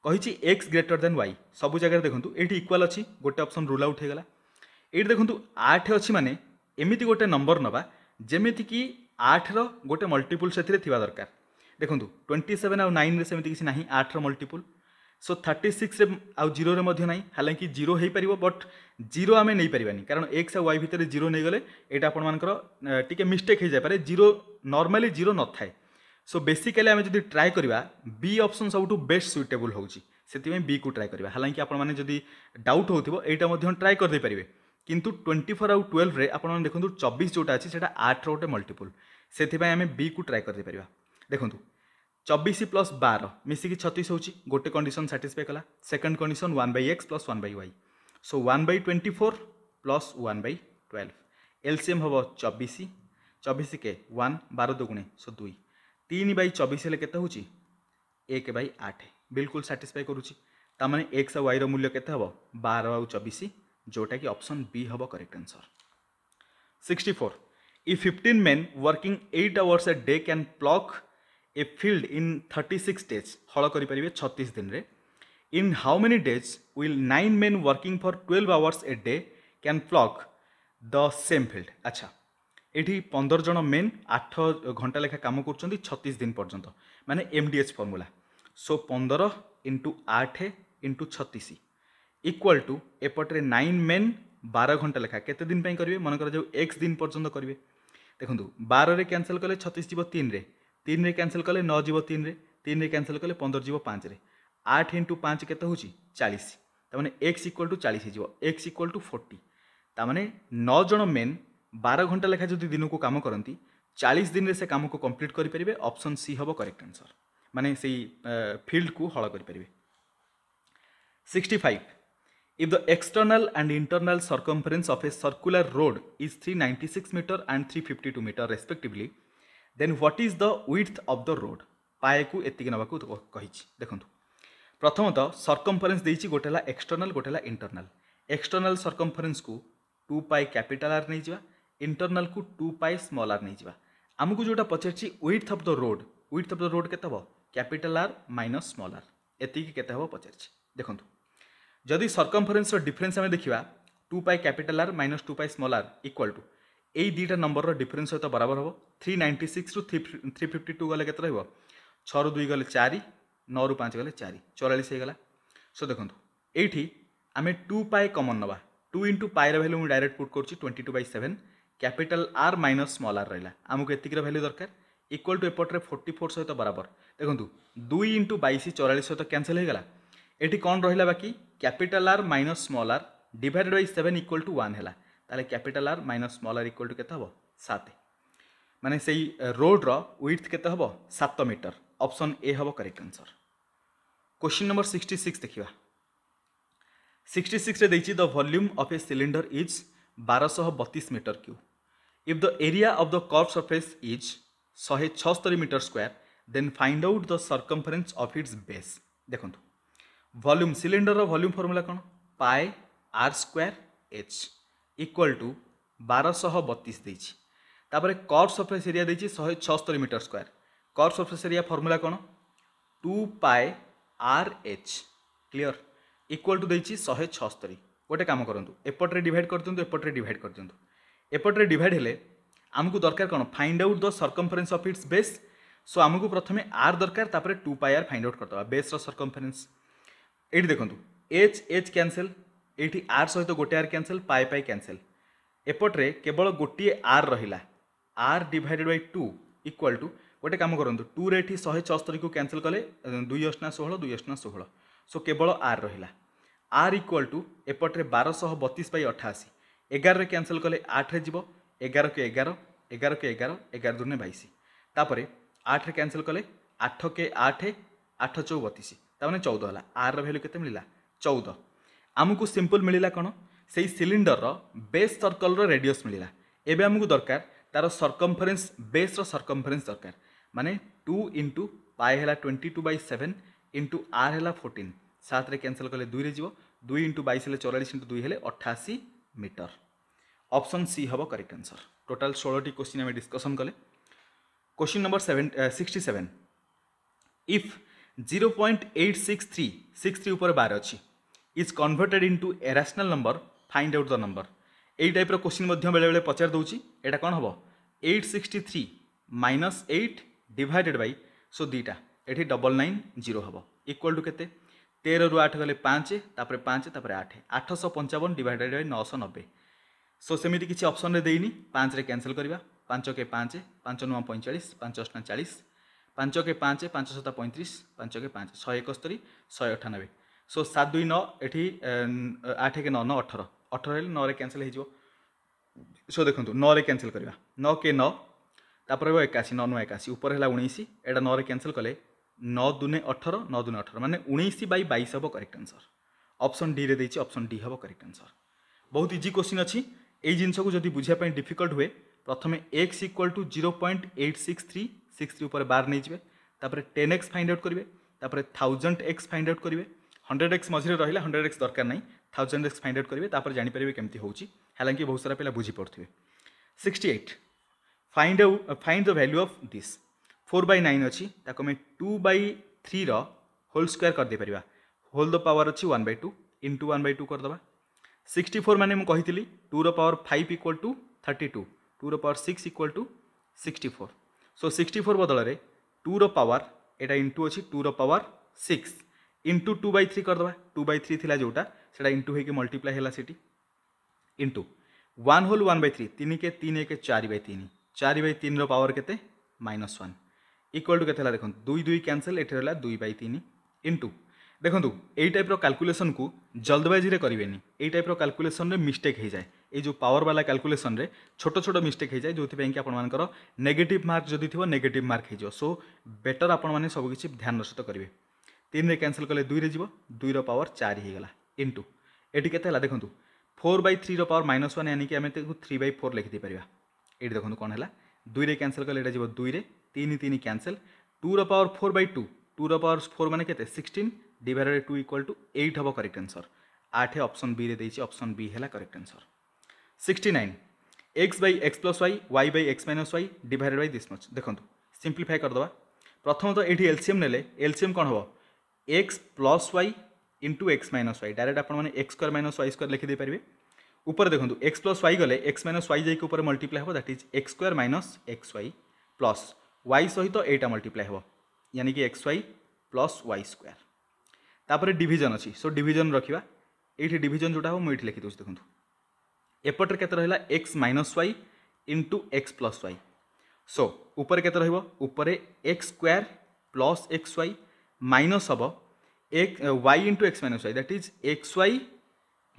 କହିଛି ଏକ୍ସ ଗ୍ରେଟର୍ ଦେନ୍ ୱାଇ ସବୁ ଜାଗାରେ ଦେଖନ୍ତୁ ଏଇଠି ଇକ୍ୱାଲ୍ ଅଛି ଗୋଟେ ଅପସନ୍ ରୁଲ୍ ଆଉଟ୍ ହେଇଗଲା ଏଇଠି ଦେଖନ୍ତୁ ଆଠ ଅଛି ମାନେ ଏମିତି ଗୋଟେ ନମ୍ବର ନେବା ଯେମିତିକି ଆଠର ଗୋଟେ ମଲ୍ଟିପୁଲ୍ ସେଥିରେ ଥିବା ଦରକାର ଦେଖନ୍ତୁ ଟ୍ୱେଣ୍ଟି ସେଭେନ୍ ଆଉ ନାଇନ୍ରେ ସେମିତି କିଛି ନାହିଁ ଆଠର ମଲ୍ଟିପୁଲ୍ সো থার্টি সিক্সরে আউ জিরোরে মধ্যে নাই হালাকি জিরো হয়েপার বট জিরো আমি নেইপারানি কারণ এক্স আর ওয়াই ভিতরে জিরো নেইগলে এটা আপনার টিকি মিস্টেক হয়ে যাইপরে জিরো নর্মালি জিরো নথায় সো বেসিকালি আমি যদি ট্রাই করা বি অপসন সবুঠু বেস্ট সুইটেবল হচ্ছে সেপাই বি কু ট্রাই করা হালাকি আপনার যদি ডাউট হোক এইটা ট্রাই করে পারে কিন্তু টোয়েন্টি ফোর আউ টুয়েলভে আপনার দেখুন চবিশ যেটা আছে সেটা আটর গোটে মল্টিপুল সেপাই আমি বি কু ট্রাই করে পারা দেখুন चौबीस प्लस बार मिसिकी छतीस हो गोटे कंडीशन साटिस्फाए कला second condition one by x plus one by y so one by twenty four plus one by twelve LCM हम चौबीस चौबीस के वन बार दुगुणे सो दुई तीन बै चौबीस हेल्ले के एक बै आठ बिल्कुल साटिस्फाए करुच्चे एक्स आ वाई रूल्य के बार आउ चौबीस जोटा कि ऑप्शन बी हम करेक्ट आंसर सिक्सटी फोर इ fifteen men working eight hours a day can plough a field in thirty six days ହଳ କରିପାରିବେ ଛତିଶ ଦିନରେ in how many days will nine men working for twelve hours a day can plough the same field ଆଚ୍ଛା ଏଠି ପନ୍ଦର ଜଣ main ଆଠ ଘଣ୍ଟା ଲେଖା କାମ କରୁଛନ୍ତି ଛତିଶ ଦିନ ପର୍ଯ୍ୟନ୍ତ ମାନେ M D H formula so ପନ୍ଦର ଇଣ୍ଟୁ ଆଠ ଇଣ୍ଟୁ ଛତିଶ ଇକ୍ୱାଲ୍ ଟୁ ଏପଟରେ ନାଇନ୍ ମେନ୍ ବାର ଘଣ୍ଟା ଲେଖା କେତେ ଦିନ ପାଇଁ କରିବେ ମନେ କରାଯାଉ ଏକ୍ସ ଦିନ ପର୍ଯ୍ୟন্ত କରିବେ ଦେଖନ୍ତୁ ବାରରେ କ୍ୟାନସଲ୍ କଲେ ଛତିଶ ଯିବ ତିନିରେ তিনরে କ୍ୟାନସେଲ୍ କଲେ ନଅ ଯିବ ତିନିରେ ତିନିରେ କ୍ୟାନସେଲ୍ କଲେ ପନ୍ଦର ଯିବ ପାଞ୍ଚରେ ଆଠ ଇଣ୍ଟୁ ପାଞ୍ଚ କେତେ ହେଉଛି ଚାଳିଶ ତାମାନେ ଏକ୍ସ ଇକ୍ୱାଲ୍ ଟୁ ଚାଳିଶ ହେଇଯିବ ଏକ୍ସ ଇକ୍ୱାଲ୍ ଟୁ ଫୋର୍ଟି ତାମାନେ ନଅ ଜଣ ମେନ୍ ବାର ଘଣ୍ଟା ଲେଖା ଯଦି ଦିନକୁ କାମ କରନ୍ତି ଚାଳିଶ ଦିନରେ ସେ କାମକୁ କମ୍ପ୍ଲିଟ୍ କରିପାରିବେ ଅପସନ୍ ସି ହେବ କରେକ୍ଟ ଆନ୍ସର୍ ମାନେ ସେଇ ଫିଲ୍ଡକୁ ହଳ କରିପାରିବେ sixty five If the external and internal circumference of a circular road is 396 meter and 352 meter respectively, then what is the width of the road ପାଏକୁ ଏତିକି ନେବାକୁ କହିଛି ଦେଖନ୍ତୁ ପ୍ରଥମତଃ ସର୍କମ୍ଫରେନ୍ସ ଦେଇଛି ଗୋଟେ ହେଲା ଏକ୍ସଟର୍ନାଲ୍ ଗୋଟେ ହେଲା ଇଣ୍ଟର୍ନାଲ୍ ଏକ୍ସଟର୍ନାଲ୍ ସର୍କମ୍ଫରେନ୍ସକୁ ଟୁ ପାଇ କ୍ୟାପିଟାଲ୍ ଆର୍ ନେଇଯିବା ଇଣ୍ଟର୍ନାଲ୍କୁ ଟୁ ପାଇ ସ୍ମଲ୍ ଆର୍ ନେଇଯିବା ଆମକୁ ଯେଉଁଟା ପଚାରିଛି width of the road width of the road କେତେ ହେବ capital R minus small R ଏତିକି କେତେ ହେବ ପଚାରିଛି ଦେଖନ୍ତୁ ଯଦି ସର୍କମ୍ଫରେନ୍ସର ଡିଫରେନ୍ସ ଆମେ ଦେଖିବା two pi capital R minus two pi small R equal to এই দুইটা নম্বরর ডিফরেন্স সহ বরাবর হব থ্রি নাইন্টি সিক্স রু থ্রি ফিফটি টু গেলে কেতে রহব ছু দুই গেলে চারি নু পাঁচ গেলে চারি চৌরাশ হয়ে গেল সো দেখুন এইটি আমি টু পাই কমন নেবা টু ইন্টু পাইর ভ্যালু মু ডাইরেক্ট পুট করছি twenty two by seven capital R minus small R রহলা আমি এতিকর ভ্যালু দরকার ইকুয়াল টু এপটে ফোর্টি ফোর সহ বরাবর দেখুন দুই ইন্টু বাইশ চৌরাশ সহ ক্যানসেল হয়ে গেল এটি কম রহলা বাকি capital R minus small R divided by seven equal to one হলা তাহলে capital R minus small R equal to কেতে হব সাত মানে সেই রোড্র উইথ কেতে হব সাত মিটর অপশন এ হব correct answer question number sixty six দেখা সিক্সটি সিক্সরে দিয়েছি the volume of a cylinder is বারশহ বতিশ meter cube if the area of the curve surface is শহে ছস্তরি meter square then find out the circumference of its base দেখুন volume cylinder volume formula কোণ pi R square H equal to ବାରଶହ ବତିଶ ଦେଇଛି ତାପରେ କର୍ଭ ସର୍ଫେସ୍ ଏରିଆ ଦେଇଛି ଶହେ ଛଅସ୍ତରୀ meter square curve surface area formula କ'ଣ two pi R H clear equal to ଦେଇଛି ଶହେ ଛଅସ୍ତରୀ ଗୋଟେ କାମ କରନ୍ତୁ ଏପଟରେ ଡିଭାଇଡ଼ କରିଦିଅନ୍ତୁ ଏପଟରେ ଡିଭାଇଡ଼ କରିଦିଅନ୍ତୁ ଏପଟରେ ଡିଭାଇଡ଼ ହେଲେ ଆମକୁ ଦରକାର କ'ଣ find out the circumference of its base so ଆମକୁ ପ୍ରଥମେ ଆର୍ ଦରକାର ତାପରେ ଟୁ ପାଏ ଆର୍ ଫାଇଣ୍ଡ ଆଉଟ୍ କରିଦେବା ବେସ୍ର ସର୍କମ୍ଫରେନ୍ସ ଏଇଠି ଦେଖନ୍ତୁ ଏଚ୍ ଏଚ୍ କ୍ୟାନସେଲ୍ ଏଇଠି ଆର୍ ସହିତ ଗୋଟିଏ ଆର୍ କ୍ୟାନସଲ୍ ପାଏ ପାଇ କ୍ୟାନସେଲ୍ ଏପଟରେ କେବଳ ଗୋଟିଏ ଆର୍ ରହିଲା R divided by two equal to ଗୋଟେ କାମ କରନ୍ତୁ ଟୁରେ ଏଠି ଶହେ ଚଉସ୍ତରୀକୁ କ୍ୟାନସଲ୍ କଲେ ଦୁଇ ଅଷ୍ଣା ଷୋହଳ ଦୁଇ ଅଷ୍ଣା ଷୋହଳ ସୋ କେବଳ ଆର୍ ରହିଲା ଆର୍ ଇକ୍ୱାଲ୍ ଟୁ ଏପଟରେ ବାରଶହ ବତିଶ ବାଇ ଅଠାଅଶୀ ଏଗାରରେ କ୍ୟାନସେଲ୍ କଲେ ଆଠରେ ଯିବ ଏଗାର ଏଗାରକେ ଏଗାର ଏଗାର ଏଗାରକେ ଏଗାର ଏଗାର ଦୁନେ ବାଇଶ ତାପରେ ଆଠରେ କ୍ୟାନସେଲ୍ କଲେ ଆଠ କେ ଆଠ ଆଠ ଚଉ ବତିଶ ତାମାନେ ଚଉଦ ହେଲା ଆର୍ର ଭ୍ୟାଲ୍ୟୁ କେତେ ମିଳିଲା ଚଉଦ ଆମକୁ ସିମ୍ପଲ୍ ମିଳିଲା କ'ଣ ସେଇ ସିଲିଣ୍ଡରର ବେସ୍ ସର୍କଲ୍ର ରେଡ଼ିୟସ୍ ମିଳିଲା ଏବେ ଆମକୁ ଦରକାର ତା'ର ସର୍କମ୍ଫରେନ୍ସ ବେସ୍ର ସର୍କମ୍ଫରେନ୍ସ ଦରକାର ମାନେ ଟୁ ଇଣ୍ଟୁ ପାଏ ହେଲା twenty two by seven into R ହେଲା ଫୋର୍ଟିନ୍ ସାତରେ କ୍ୟାନସଲ୍ କଲେ ଦୁଇରେ ଯିବ ଦୁଇ ଇଣ୍ଟୁ ବାଇଶ ହେଲେ ଚଉରାଳିଶ ଇଣ୍ଟୁ ଦୁଇ ହେଲେ ଅଠାଅଶୀ ମିଟର ଅପସନ୍ ସି ହେବ କରେକ୍ଟ ଆନ୍ସର୍ ଟୋଟାଲ୍ ଷୋହଳଟି କୋଶ୍ଚିନ୍ ଆମେ ଡିସ୍କସନ୍ କଲେ question number seven sixty seven if zero point eight six three six three ଉପରେ ବାର ଅଛି is converted into a rational number find out the number ଏଇ ଟାଇପ୍ର question ମଧ୍ୟ ବେଳେବେଳେ ପଚାରି ଦେଉଛି ଏଇଟା କ'ଣ ହେବ eight sixty three minus eight divided by so ଦୁଇଟା ଏଠି ଡବଲ୍ ନାଇନ୍ ଜିରୋ ହେବ ଇକ୍ୱାଲ୍ ଟୁ କେତେ ତେରରୁ ଆଠ ଗଲେ ପାଞ୍ଚ ତାପରେ ପାଞ୍ଚ ତାପରେ ଆଠ ଆଠଶହ ପଞ୍ଚାବନ ଡିଭାଇଡେଡ଼୍ ବାଇ ନଅଶହ ନବେ ସୋ ସେମିତି କିଛି ଅପସନ୍ରେ ଦେଇନି ପାଞ୍ଚରେ କ୍ୟାନସଲ୍ କରିବା ପାଞ୍ଚ କେ ପାଞ୍ଚ ପାଞ୍ଚ ନୂଆ ପଇଁଚାଳିଶ ପାଞ୍ଚ ଅଷ୍ଟା ଚାଳିଶ ପାଞ୍ଚ କେ ପାଞ୍ଚ ପାଞ୍ଚ ଶତା ପଇଁତିରିଶ ପାଞ୍ଚ କେ ପାଞ୍ଚ ଶହେ ଏକସ୍ତରୀ ଶହେ ଅଠାନବେ ସୋ ସାତ ଦୁଇ ନଅ ଏଠି ଆଠ ଏକ ନଅ ନଅ ଅଠର ଅଠର ହେଲେ ନଅରେ କ୍ୟାନସଲ୍ ହେଇଯିବ ସୋ ଦେଖନ୍ତୁ ନଅରେ କ୍ୟାନସଲ୍ କରିବା ନଅ କେ ନଅ ତାପରେ ରହିବ ଏକାଅଶୀ ନଅ ନଅ ଏକାଅଶୀ ଉପରେ ହେଲା ଉଣେଇଶ ଏଇଟା ନଅରେ କ୍ୟାନସଲ୍ କଲେ ନଅ ଦୁନେ ଅଠର ନଅ ଦୁନେ ଅଠର ମାନେ ଉଣେଇଶ ବାଇ ବାଇଶ ହେବ କରେକ୍ଟ ଆନ୍ସର୍ ଅପସନ୍ ଡିରେ ଦେଇଛି ଅପସନ୍ ଡି ହେବ କରେକ୍ଟ ଆନ୍ସର୍ ବହୁତ ଇଜି କ୍ୱେଶ୍ଚିନ୍ ଅଛି ଏଇ ଜିନିଷକୁ ଯଦି ବୁଝିବା ପାଇଁ ଡିଫିକଲ୍ଟ ହୁଏ ପ୍ରଥମେ x equal to zero point eight six three six three ଉପରେ ବାର ନେଇଯିବେ ତାପରେ ଟେନ୍ ଏକ୍ସ ଫାଇଣ୍ଡ ଆଉଟ୍ କରିବେ ତାପରେ ଥାଉଜେଣ୍ଡ ଏକ୍ସ ଫାଇଣ୍ଡ ଆଉଟ୍ କରିବେ हंड्रेड एक्स मझे रहा हंड्रेड एक्स दरकार नहीं थाउजेंड एक्स फाइंड आउट करेंगे तापर जापर केमती होलांकि बहुत सारा पे बुझी पड़े sixty eight find find the value of this four by nine अच्छी आम टू बै थ्री रोल स्क्वयर करदे पार होल द पावर अच्छी one by two into one by two करदे सिक्सटी फोर मैंने मुझे टू रो five equal to thirty two two रवर six equal to sixty four so sixty four बदल टू रो पावर यहाँ इंटू अच्छी टू रो six into two by three କରିଦେବା ଟୁ ବାଇ ଥ୍ରୀ ଥିଲା ଯେଉଁଟା ସେଇଟା ଇଣ୍ଟୁ ହେଇକି ମଲ୍ଟିପ୍ଲାଏ ହେଲା ସେଠି into one whole one by three ତିନି କେ ତିନି ଏକ ଚାରି ବାଇ ତିନି ଚାରି ବାଇ ତିନିର ପାୱାର କେତେ ମାଇନସ୍ ୱାନ୍ ଇକ୍ୱାଲ୍ ଟୁ କେତେ ହେଲା ଦେଖନ୍ତୁ ଦୁଇ ଦୁଇ କ୍ୟାନସେଲ୍ ଏଠି ରହିଲା ଦୁଇ ବାଇ ତିନି ଇଣ୍ଟୁ ଦେଖନ୍ତୁ ଏଇ ଟାଇପ୍ର କାଲକୁଲେସନ୍କୁ ଜଲ୍ଦବାଜିରେ କରିବେନି ଏଇ ଟାଇପ୍ର କାଲକୁଲେସନ୍ରେ ମିଷ୍ଟେକ୍ ହେଇଯାଏ এই যে পাওয়ারওয়ালা ক্যালকুলেসনরে ছোট ছোট মিষ্টেক হয়ে যায় যেপাই কি আপনার নেগেটিভ মার্ক যদি থাকবে নেগেটিভ মার্ক হয়ে যাব সো বেটর আপনার সবকিছু ধ্যান সহিত করবে তিনরে ক্যানসেল কলে দুইরে যাব দুইর পাওয়ার চারি হয়েগলা ইন্টু এটি কেতে হল দেখুন ফোর বাই থ্রির পাওয়ার মাইনস ওয়ান আনিকি আমি তাকে থ্রি বাই ফোর লিখিদি পারা এটি দেখুন কম হল দুইরে ক্যানসেল কলে এটা যাব দুইরে তিন তিন ক্যানসেল টুর পাওয়ার ফোর বাই টু টুর পাওয়ার ফোর মানে কেতে sixteen divided two equal to eight হব করেক্ট আনসর আঠ অপসন বি দেছি অপসন বি হল correct answer sixty nine x by x plus y y by x minus y divided by this much देखो simplify करदे प्रथम तो ये LCM ने एलसीएम कौन हम x plus y into x minus y direct आपने x square minus y square लिखिदे पारे ऊपर देखो एक्स प्लस वाई गले एक्स माइनस वाई जाइक उपर मल्टीप्लाए हे that is x square minus x y plus y सहित एटा मल्टीप्लाए हे यानी कि x y plus y square तापर डिजन अच्छी सो डिजन रखा ये डिजन जोटा हो मुझे लिखिदे देखो एपटे के रहा x minus y into x plus y so ऊपर के उपरे x square plus x y minus हम एक y into x minus y that is x y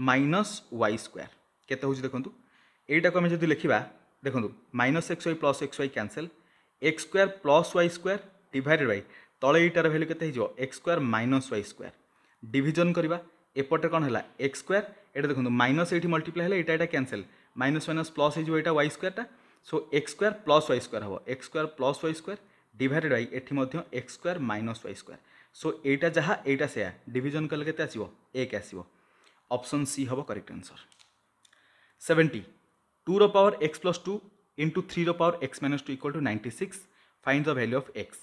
minus y square केते हूँ देखो यहीटा को आम जब लिखा देखो minus x y plus x y cancel x square plus y square divided by तले यहीटार भैल्यू के x square minus y square डिजन करवा एपटे कौन है एक्स स्क्वयर यहाँ देखो माइनस ये मल्टीप्लाई है यहाँ कैनसल माइनस माइनस प्लस होता वाई स्क्वयरटा so x square plus y square हम x square plus y square divided by एटी x square minus y square so এইটা যা এইটা সেয়া ডিভিজন কলে কেতে আসব এক আসব অপশন সি হব করেক্ট আনসর সেভেন্টি টুর power x plus two into থ্রির power x minus two equal to ninety six find the value of x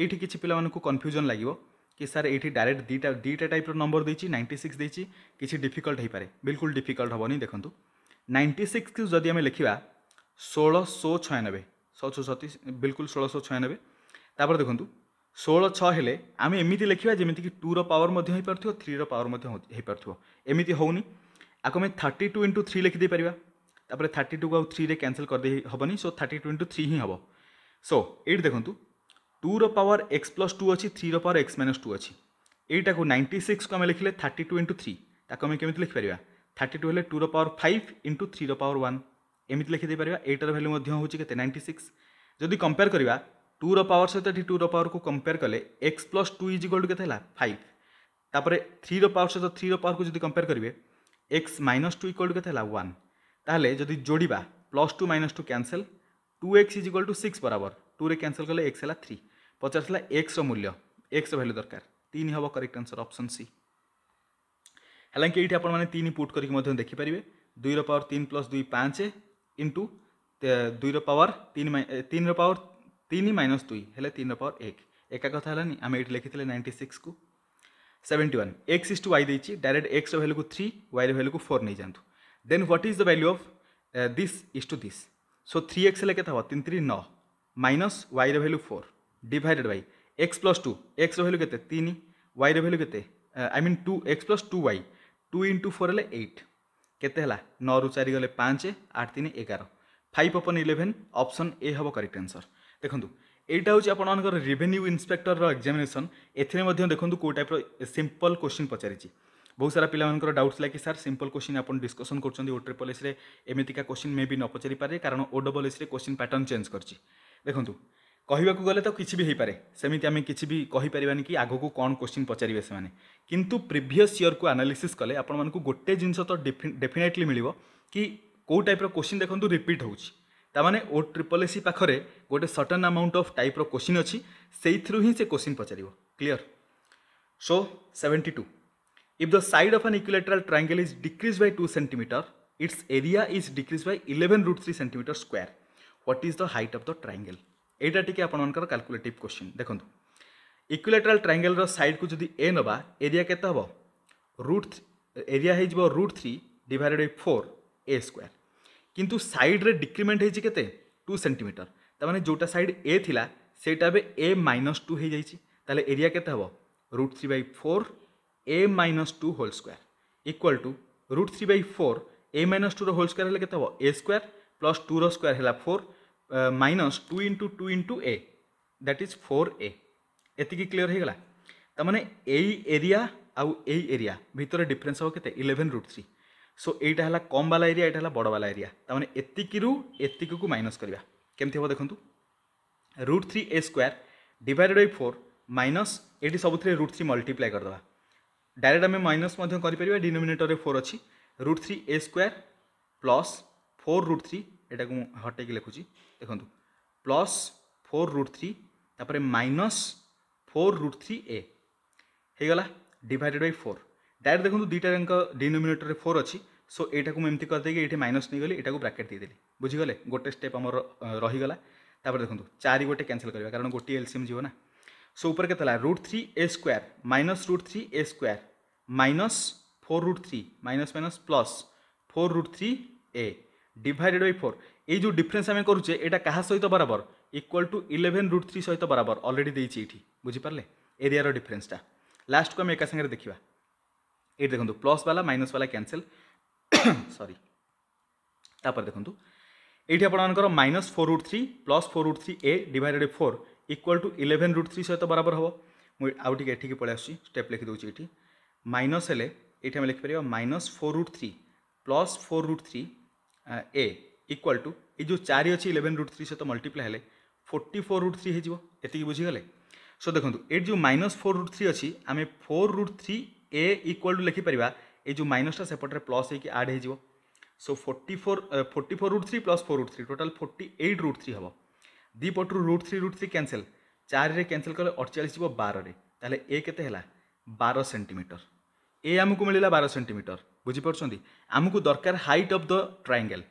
এইটি কিছু পিলামানଙ୍କୁ কনফ্ୟୁଜନ୍ ଲାଗିବ କି ସାର୍ ଏଇଠି ଡାଇରେକ୍ଟ ଦୁଇଟା ଦୁଇଟା ଟାଇପ୍ର ନମ୍ବର ଦେଇଛି ନାଇଣ୍ଟି ସିକ୍ସ ଦେଇଛି କିଛି ଡିଫିକଲ୍ଟ ହେଇପାରେ ବିଲକୁଲ ଡିଫିକଲ୍ଟ ହେବନି ଦେଖନ୍ତୁ ନାଇଣ୍ଟି ସିକ୍ସକୁ ଯଦି ଆମେ ଲେଖିବା ଷୋହଳଶହ ଛୟାନବେ ଷୋହଳଶହ ସତେଇଶ ବିଲକୁଲ ଷୋହଳଶହ ଛୟାନବେ ତାପରେ ଦେଖନ୍ତୁ ଷୋହଳ ଛଅ ହେଲେ ଆମେ ଏମିତି ଲେଖିବା ଯେମିତିକି ଟୁର ପାୱାର ମଧ୍ୟ ହୋଇପାରୁଥିବ ଥ୍ରୀର ପାୱାର ମଧ୍ୟ ହୋଇପାରୁଥିବ ଏମିତି ହେଉନି ଆକୁ ଆମେ ଥାର୍ଟି ଟୁ ଇଣ୍ଟୁ ଥ୍ରୀ ଲେଖିଦେଇପାରିବା ତାପରେ ଥାର୍ଟି ଟୁକୁ ଆଉ ଥ୍ରୀରେ କ୍ୟାନସଲ୍ କରିଦେଇ ହେବନି so thirty two into three ହିଁ ହେବ ସୋ ଏଇଠି ଦେଖନ୍ତୁ ଟୁର ପାୱାର ଏକ୍ସ ପ୍ଲସ୍ ଟୁ ଅଛି ଥ୍ରୀର ପାୱାର ଏକ୍ସ ମାଇନସ୍ ଟୁ ଅଛି ଏଇଟାକୁ ନାଇଣ୍ଟି ସିକ୍ସକୁ ଆମେ ଲେଖିଲେ ଥାର୍ଟି ଟୁ ଇଣ୍ଟୁ ଥ୍ରୀ ତାକୁ ଆମେ କେମିତି ଲେଖିପାରିବା ଥାର୍ଟି ଟୁ ହେଲେ ଟୁର ପାୱାର ଫାଇଭ୍ ଇଣ୍ଟୁ ଥ୍ରୀର ପାୱାର ୱାନ୍ ଏମିତି ଲେଖିଦେଇପାରିବା ଏଇଟାର ଭ୍ୟାଲ୍ୟୁ ମଧ୍ୟ ହେଉଛି କେତେ ନାଇଣ୍ଟି ସିକ୍ସ ଯଦି କମ୍ପେୟାର କରିବା टूर पावर सहित टूर पावर को कंपेयर कले x plus two is equal to के फाइव तापर थ्री रवर सहित थ्री रवर को जब कंपेयर करेंगे x minus two equal to के वन ताल जदि जोड़ा plus two minus two cancel two x is equal to six बराबर टू रे क्यासल कले एक्स है थ्री पचार एक्स मूल्य एक्स रैल्यू दरकार तीन हम करेक्ट आंसर अप्सन सी हालांकि ये तीन पुट करके देखिपर दुई रवर तीन प्लस दुई पाँच इंटु दुई रवर तीन तीन रवर ତିନି ମାଇନସ୍ ଦୁଇ ହେଲେ ତିନିର ପାୱାର ଏକ ଏକା କଥା ହେଲାନି ଆମେ ଏଇଠି ଲେଖିଥିଲେ ନାଇଣ୍ଟି ସିକ୍ସକୁ seventy one x is to y ଦେଇଛି ଡାଇରେକ୍ଟ ଏକ୍ସର ଭ୍ୟାଲୁକୁ ଥ୍ରୀ ୱାଇର ଭ୍ୟାଲୁକୁ ଫୋର୍ ନେଇଯାଆନ୍ତୁ then what is the value of this is to this so three x ହେଲେ କେତେ ହେବ ତିନି ତିନି ନଅ ମାଇନସ୍ ୱାଇର value four divided by x plus two ଏକ୍ସର ଭ୍ୟାଲ୍ୟୁ କେତେ ତିନି ୱାଇର ଭ୍ୟାଲ୍ୟୁ କେତେ I mean two x plus two y two into four ହେଲେ ଏଇଟ୍ କେତେ ହେଲା ନଅରୁ ଚାରି ଗଲେ ପାଞ୍ଚ ଆଠ ତିନି ଏଗାର five upon eleven option A ହେବ କରେକ୍ଟ ଆନ୍ସର୍ ଦେଖନ୍ତୁ এইটা হচ্ছে আপনার রেভেনিউ ইন্সপেক্টর এক্সামিনেসন এতে দেখুন কেউ টাইপর সিম্পল কোশ্চিন পচারিছি বহু সারা পিলামানকর ডাউটস লাগে স্যার সিম্পল কোশ্চিন আপনার ডিসকসন করছেন ও ট্রিপল এসরে এমিতিকা কোশ্চিন মে বি ন পচারি পারে কারণ ও ডবল এসরে কোশ্চিন প্যাটর্ন চেঞ্জ করছি দেখুন କହିବାକୁ ଗଲେ ତ କିଛି ବି ହେଇପାରେ ସେମିତି ଆମେ କିଛି ବି କହିପାରିବାନି କି ଆଗକୁ କ'ଣ କୋଶ୍ଚିନ୍ ପଚାରିବେ ସେମାନେ କିନ୍ତୁ ପ୍ରିଭିୟସ୍ ଇୟର୍କୁ ଆନାଲିସିସ୍ କଲେ ଆପଣମାନଙ୍କୁ ଗୋଟେ ଜିନିଷ ତ ଡେଫିନେଟଲି ମିଳିବ କି କେଉଁ ଟାଇପ୍ର କୋଶ୍ଚିନ୍ ଦେଖନ୍ତୁ ରିପିଟ୍ ହେଉଛି ତାମାନେ ଓ ଟ୍ରିପଲ୍ ଏସ୍ ସି ପାଖରେ ଗୋଟେ ସଟନ୍ ଆମାଉଣ୍ଟ ଅଫ୍ ଟାଇପ୍ର କୋଶ୍ଚିନ୍ ଅଛି ସେଇଥିରୁ ହିଁ ସେ କୋଶ୍ଚିନ୍ ପଚାରିବ clear so seventy two if the side of an equilateral triangle is decrease by two centimetre its area is decrease by eleven root three centimetre square what is the height of the triangle ଏଇଟା ଟିକେ ଆପଣମାନଙ୍କର କାଲକୁଲେଟିଭ୍ question ଦେଖନ୍ତୁ ଇକ୍ୟୁଲେଟ୍ରାଲ୍ ଟ୍ରାଙ୍ଗେଲ୍ର ସାଇଡ଼୍କୁ ଯଦି ଏ ନେବା area କେତେ ହେବ root area ହେଇଯିବ root three divided by four a square କିନ୍ତୁ ସାଇଡ଼୍ରେ ଡିକ୍ରିମେଣ୍ଟ ହେଇଛି କେତେ ଟୁ ସେଣ୍ଟିମିଟର ତାମାନେ ଯେଉଁଟା ସାଇଡ଼୍ ଏ ଥିଲା ସେଇଟା ଏବେ ଏ ମାଇନସ୍ ଟୁ ହେଇଯାଇଛି ତାହେଲେ ଏରିଆ କେତେ ହେବ root three by four a minus two whole square equal to root three by four a minus ଟୁର ହୋଲ୍ ସ୍କୋୟାର୍ ହେଲେ କେତେ ହେବ ଏ ସ୍କୋୟାର୍ ପ୍ଲସ୍ ଟୁର ସ୍କୋୟାର୍ ହେଲା four minus two into two into a that is four a ଏତିକି clear ହେଇଗଲା ତାମାନେ ଏଇ ଏରିଆ ଆଉ ଏଇ ଏରିଆ ଭିତରେ ଡିଫରେନ୍ସ ହେବ କେତେ ଇଲେଭେନ୍ ରୁଟ୍ ଥ୍ରୀ সো এইটা হল কম বালা এরিয়া এটা হল বড় বালা এরিয়া তার মানে এতিকি এতিকু মাইনস করা কেমতি হব দেখুন root three a square divided by four minus এটি সবুথে রুট থ্রি মল্টিপ্লাই করেদেবা ডাইরেক্ট আমি মাইনস করে ডিনোমিনেটরে ফোর অছি root three a square plus four root three এটা হটাইকি লিখুছি দেখুন প্লস ফোর রুট থ্রি তাপরে minus four root three a হয়ে গলা ডিভাইডেড বাই ফোর ଡାଇରେକ୍ଟ ଦେଖନ୍ତୁ ଦୁଇଟା ଦୁଇଟାଙ୍କ ଡିନୋମିନେଟରରେ ଫୋର୍ ଅଛି ସୋ ଏଇଟାକୁ ମୁଁ ଏମିତି କରିଦେଇକି ଏଇଠି ମାଇନସ୍ ନେଇଗଲି ଏଇଟାକୁ ବ୍ରାକେଟ୍ ଦେଇଦେଲି ବୁଝିଗଲେ ଗୋଟେ ଷ୍ଟେପ୍ ଆମର ରହିଗଲା ତାପରେ ଦେଖନ୍ତୁ ଚାରି ଗୋଟେ କ୍ୟାନସଲ୍ କରିବା କାରଣ ଗୋଟିଏ ଏଲ୍ସିଏମ୍ ଯିବ ନା ସୋ ଉପରେ କେତେ ହେଲା root three a square minus root three a square minus four root three minus minus plus four root three a divided by four ଏଇ ଯେଉଁ ଡିଫରେନ୍ସ ଆମେ କରୁଛେ ଏଇଟା କାହା ସହିତ ବରାବର equal to eleven root three ସହିତ ବରାବର ଅଲରେଡ଼ି ଦେଇଛି ଏଇଠି ବୁଝିପାରିଲେ ଏରିଆର ଡିଫରେନ୍ସଟା ଲାଷ୍ଟକୁ ଆମେ ଏକା ସାଙ୍ଗରେ ଦେଖିବା ଏଇଠି ଦେଖନ୍ତୁ ପ୍ଲସ୍ ବାଲା ମାଇନସ୍ ବାଲା କ୍ୟାନସେଲ୍ ସରି ତାପରେ ଦେଖନ୍ତୁ ଏଇଠି ଆପଣମାନଙ୍କର minus four root three plus four root three a divided four equal to eleven root three ସହିତ ବରାବର ହେବ ମୁଁ ଆଉ ଟିକେ ଏଠିକି ପଳେଇ ଆସୁଛି ଷ୍ଟେପ୍ ଲେଖିଦେଉଛି ଏଠି ମାଇନସ୍ ହେଲେ ଏଇଠି ଆମେ ଲେଖିପାରିବା minus four root three plus four root three a equal to ଏଇ ଯେଉଁ ଚାରି ଅଛି ଇଲେଭେନ୍ ରୁଟ୍ ଥ୍ରୀ ସହିତ ମଲ୍ଟିପ୍ଲାଏ ହେଲେ ଫୋର୍ଟି ଫୋର୍ ରୁଟ୍ ଥ୍ରୀ ହେଇଯିବ ଏତିକି ବୁଝିଗଲେ ସୋ ଦେଖନ୍ତୁ ଏଇଠି ଯେଉଁ ମାଇନସ୍ ଫୋର୍ ରୁଟ୍ ଥ୍ରୀ ଅଛି ଆମେ four root three a equal to लिखिपर ये जो माइनसटा सेपटे प्लस होड हो so forty four forty four root three plus four root three total forty eight root three हम दुपटू root three root three cancel चारे कैनसेल कले अड़चाश जी बारे तेल ए के बार सेमिटर ए आमको मिलला बार सेमिटर बुझीपरुँच आमको दरकार height of the triangle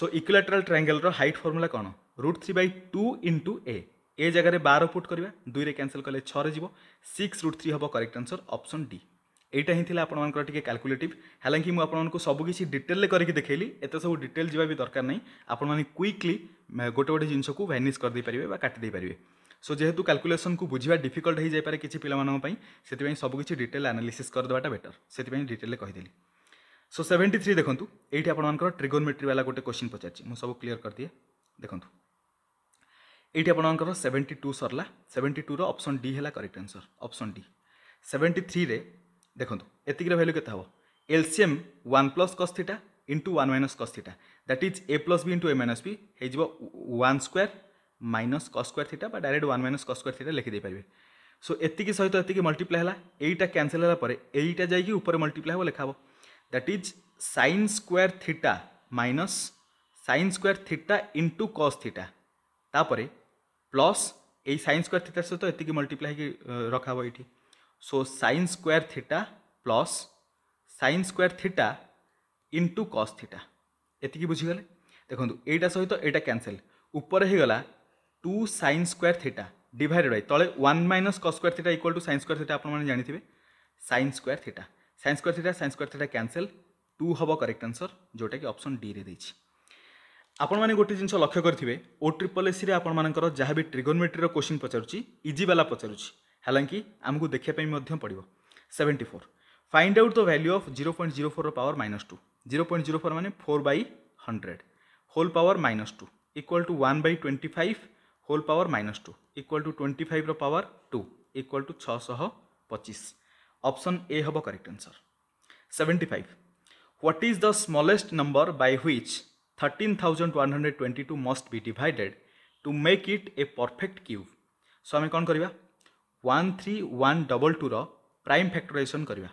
so equilateral triangle height formula कौन root three by two into a ए जगार बार फुट करवा दुई कैनसेल कले छः सिक्स रुट थ्री हम करेक्ट आंसर ऑप्शन डी এইটা ହିଁ ଥିଲା ଆପଣମାନଙ୍କର ଟିକେ କାଲକୁଲେଟିଭ୍ ହେଲାକି ମୁଁ ଆପଣମାନଙ୍କୁ ସବୁକିଛି ଡିଟେଲ୍ରେ କରିକି ଦେଖେଇଲି ଏତେ ସବୁ ଡିଟେଲ୍ ଯିବା ବି ଦରକାର ନାହିଁ ଆପଣମାନେ କ୍ୱିକ୍ଲି ଗୋଟେ ଗୋଟେ ଜିନିଷକୁ ଭ୍ୟାନିସ୍ କରିଦେଇପାରିବେ ବା କାଟି ଦେଇପାରିବେ ସୋ ଯେହେତୁ କାଲକୁଲେସନ୍କୁ ବୁଝିବା ଡିଫିକଲ୍ଟ ହୋଇଯାଇପାରେ କିଛି ପିଲାମାନଙ୍କ ପାଇଁ ସେଥିପାଇଁ ସବୁକିଛି ଡିଟେଲ୍ ଆନାଲିସିସ୍ କରିଦେବାଟା ବେଟର୍ ସେଥିପାଇଁ ଡିଟେଲ୍ରେ କହିଦେଲି ସୋ ସେଭେଣ୍ଟି ଥ୍ରୀ ଦେଖନ୍ତୁ ଏଇଠି ଆପଣମାନଙ୍କର ଟ୍ରିଗୋନମେଟ୍ରି ବାଲା ଗୋଟେ କୋଶ୍ଚିନ୍ ପଚାରିଛି ମୁଁ ସବୁ କ୍ଲିୟର୍ କରିଦିଏ ଦେଖନ୍ତୁ ଏଇଠି ଆପଣମାନଙ୍କର ସେଭେଣ୍ଟି ଟୁ ସରିଲା ସେଭେଣ୍ଟି ଟୁର ଅପସନ୍ ଡି ହେଲା correct answer option D seventy ଥ୍ରୀରେ দেখুন এতিকর ভ্যালু কেতে হব LCM one plus cos theta into one minus cos theta that is a plus b into a minus b হয়েযিব one square minus cos square theta বা direct one minus cos square theta লিখিদেইপারে so এতিকি সহিত এতিকি multiply হল এইটা cancel হল পরে এইটা যাই উপরে মল্টিপ্লাই হব লেখা হব that is sine square theta minus sine square theta into cos theta তাপরে প্লস এই সাইন স্কোয়ার থিটার সহ এতিকি মল্টিপ্লাই হয়ে রখা হব এইটি So sine square theta plus sine square theta into cos theta. এতিকি বুঝিগলে দেখুন এইটা সহিত এটা ক্যানসেল উপরে হয়েগলা two sine square theta divided by তলে one minus cos square theta equal to sine square theta আপনার জাঁথিবে sine square theta sine square theta sine square theta cancel two হব করেক্ট আনসর যেটা কি অপশন ডি রে দিয়েছি ଆପଣମାନେ ଗୋଟେ ଜିନିଷ ଲକ୍ଷ୍ୟ କରିଥିବେ ଓ ଟ୍ରିପଲ୍ ଏସ୍ସିରେ ଆପଣମାନଙ୍କର ଯାହା ବି ଟ୍ରିଗୋନମେଟ୍ରିର କୋଶ୍ଚିନ୍ ପଚାରୁଛି ଇଜି ବାଲା ପଚାରୁଛି हालांकि आमको देखापी पड़ो seventy four find out the value of zero point zero four power minus two zero point zero four मैंने four by hundred whole power minus two equal to one by twenty five whole power minus two equal to twenty five power two equal to छः पचिश option A हम correct answer seventy five what is the smallest number by which thirteen thousand one hundred twenty to must be divided to make it a perfect cube so आम कौन करवा one three one double ଟୁର prime factorisation କରିବା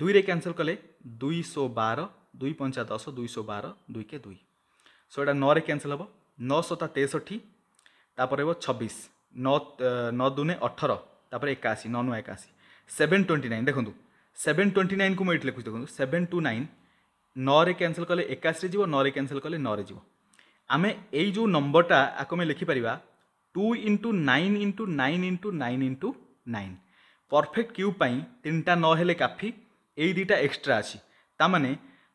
ଦୁଇରେ cancel କଲେ ଦୁଇଶହ ବାର ଦୁଇ ପଞ୍ଚା ଦଶ ଦୁଇଶହ ବାର ଦୁଇକେ ଦୁଇ ସୋ ଏଇଟା ନଅରେ କ୍ୟାନସଲ୍ ହେବ ନଅ ଶତା ତେଷଠି ତାପରେ ହେବ ଛବିଶ ନଅ ନଅ ଦୁନେ ଅଠର ତାପରେ ଏକାଅଶୀ ନଅ ନଅ ଏକାଅଶୀ ସେଭେନ୍ ଟ୍ୱେଣ୍ଟି ନାଇନ୍ ଦେଖନ୍ତୁ ସେଭେନ୍ ଟ୍ୱେଣ୍ଟି ନାଇନ୍କୁ ମୁଁ ଏଇଠି ଲେଖୁଛି ଦେଖନ୍ତୁ ସେଭେନ୍ ଟୁ ନାଇନ୍ ନଅରେ କ୍ୟାନସଲ୍ କଲେ ଏକାଅଶୀରେ ଯିବ ନଅରେ କ୍ୟାନସଲ୍ କଲେ ନଅରେ ଯିବ ଆମେ ଏଇ ଯେଉଁ ନମ୍ବରଟା ଆକୁ ଆମେ ଲେଖିପାରିବା two into nine into nine into nine into nine perfect cube तीन टा ना काफी युटा एक्सट्रा अच्छी ताने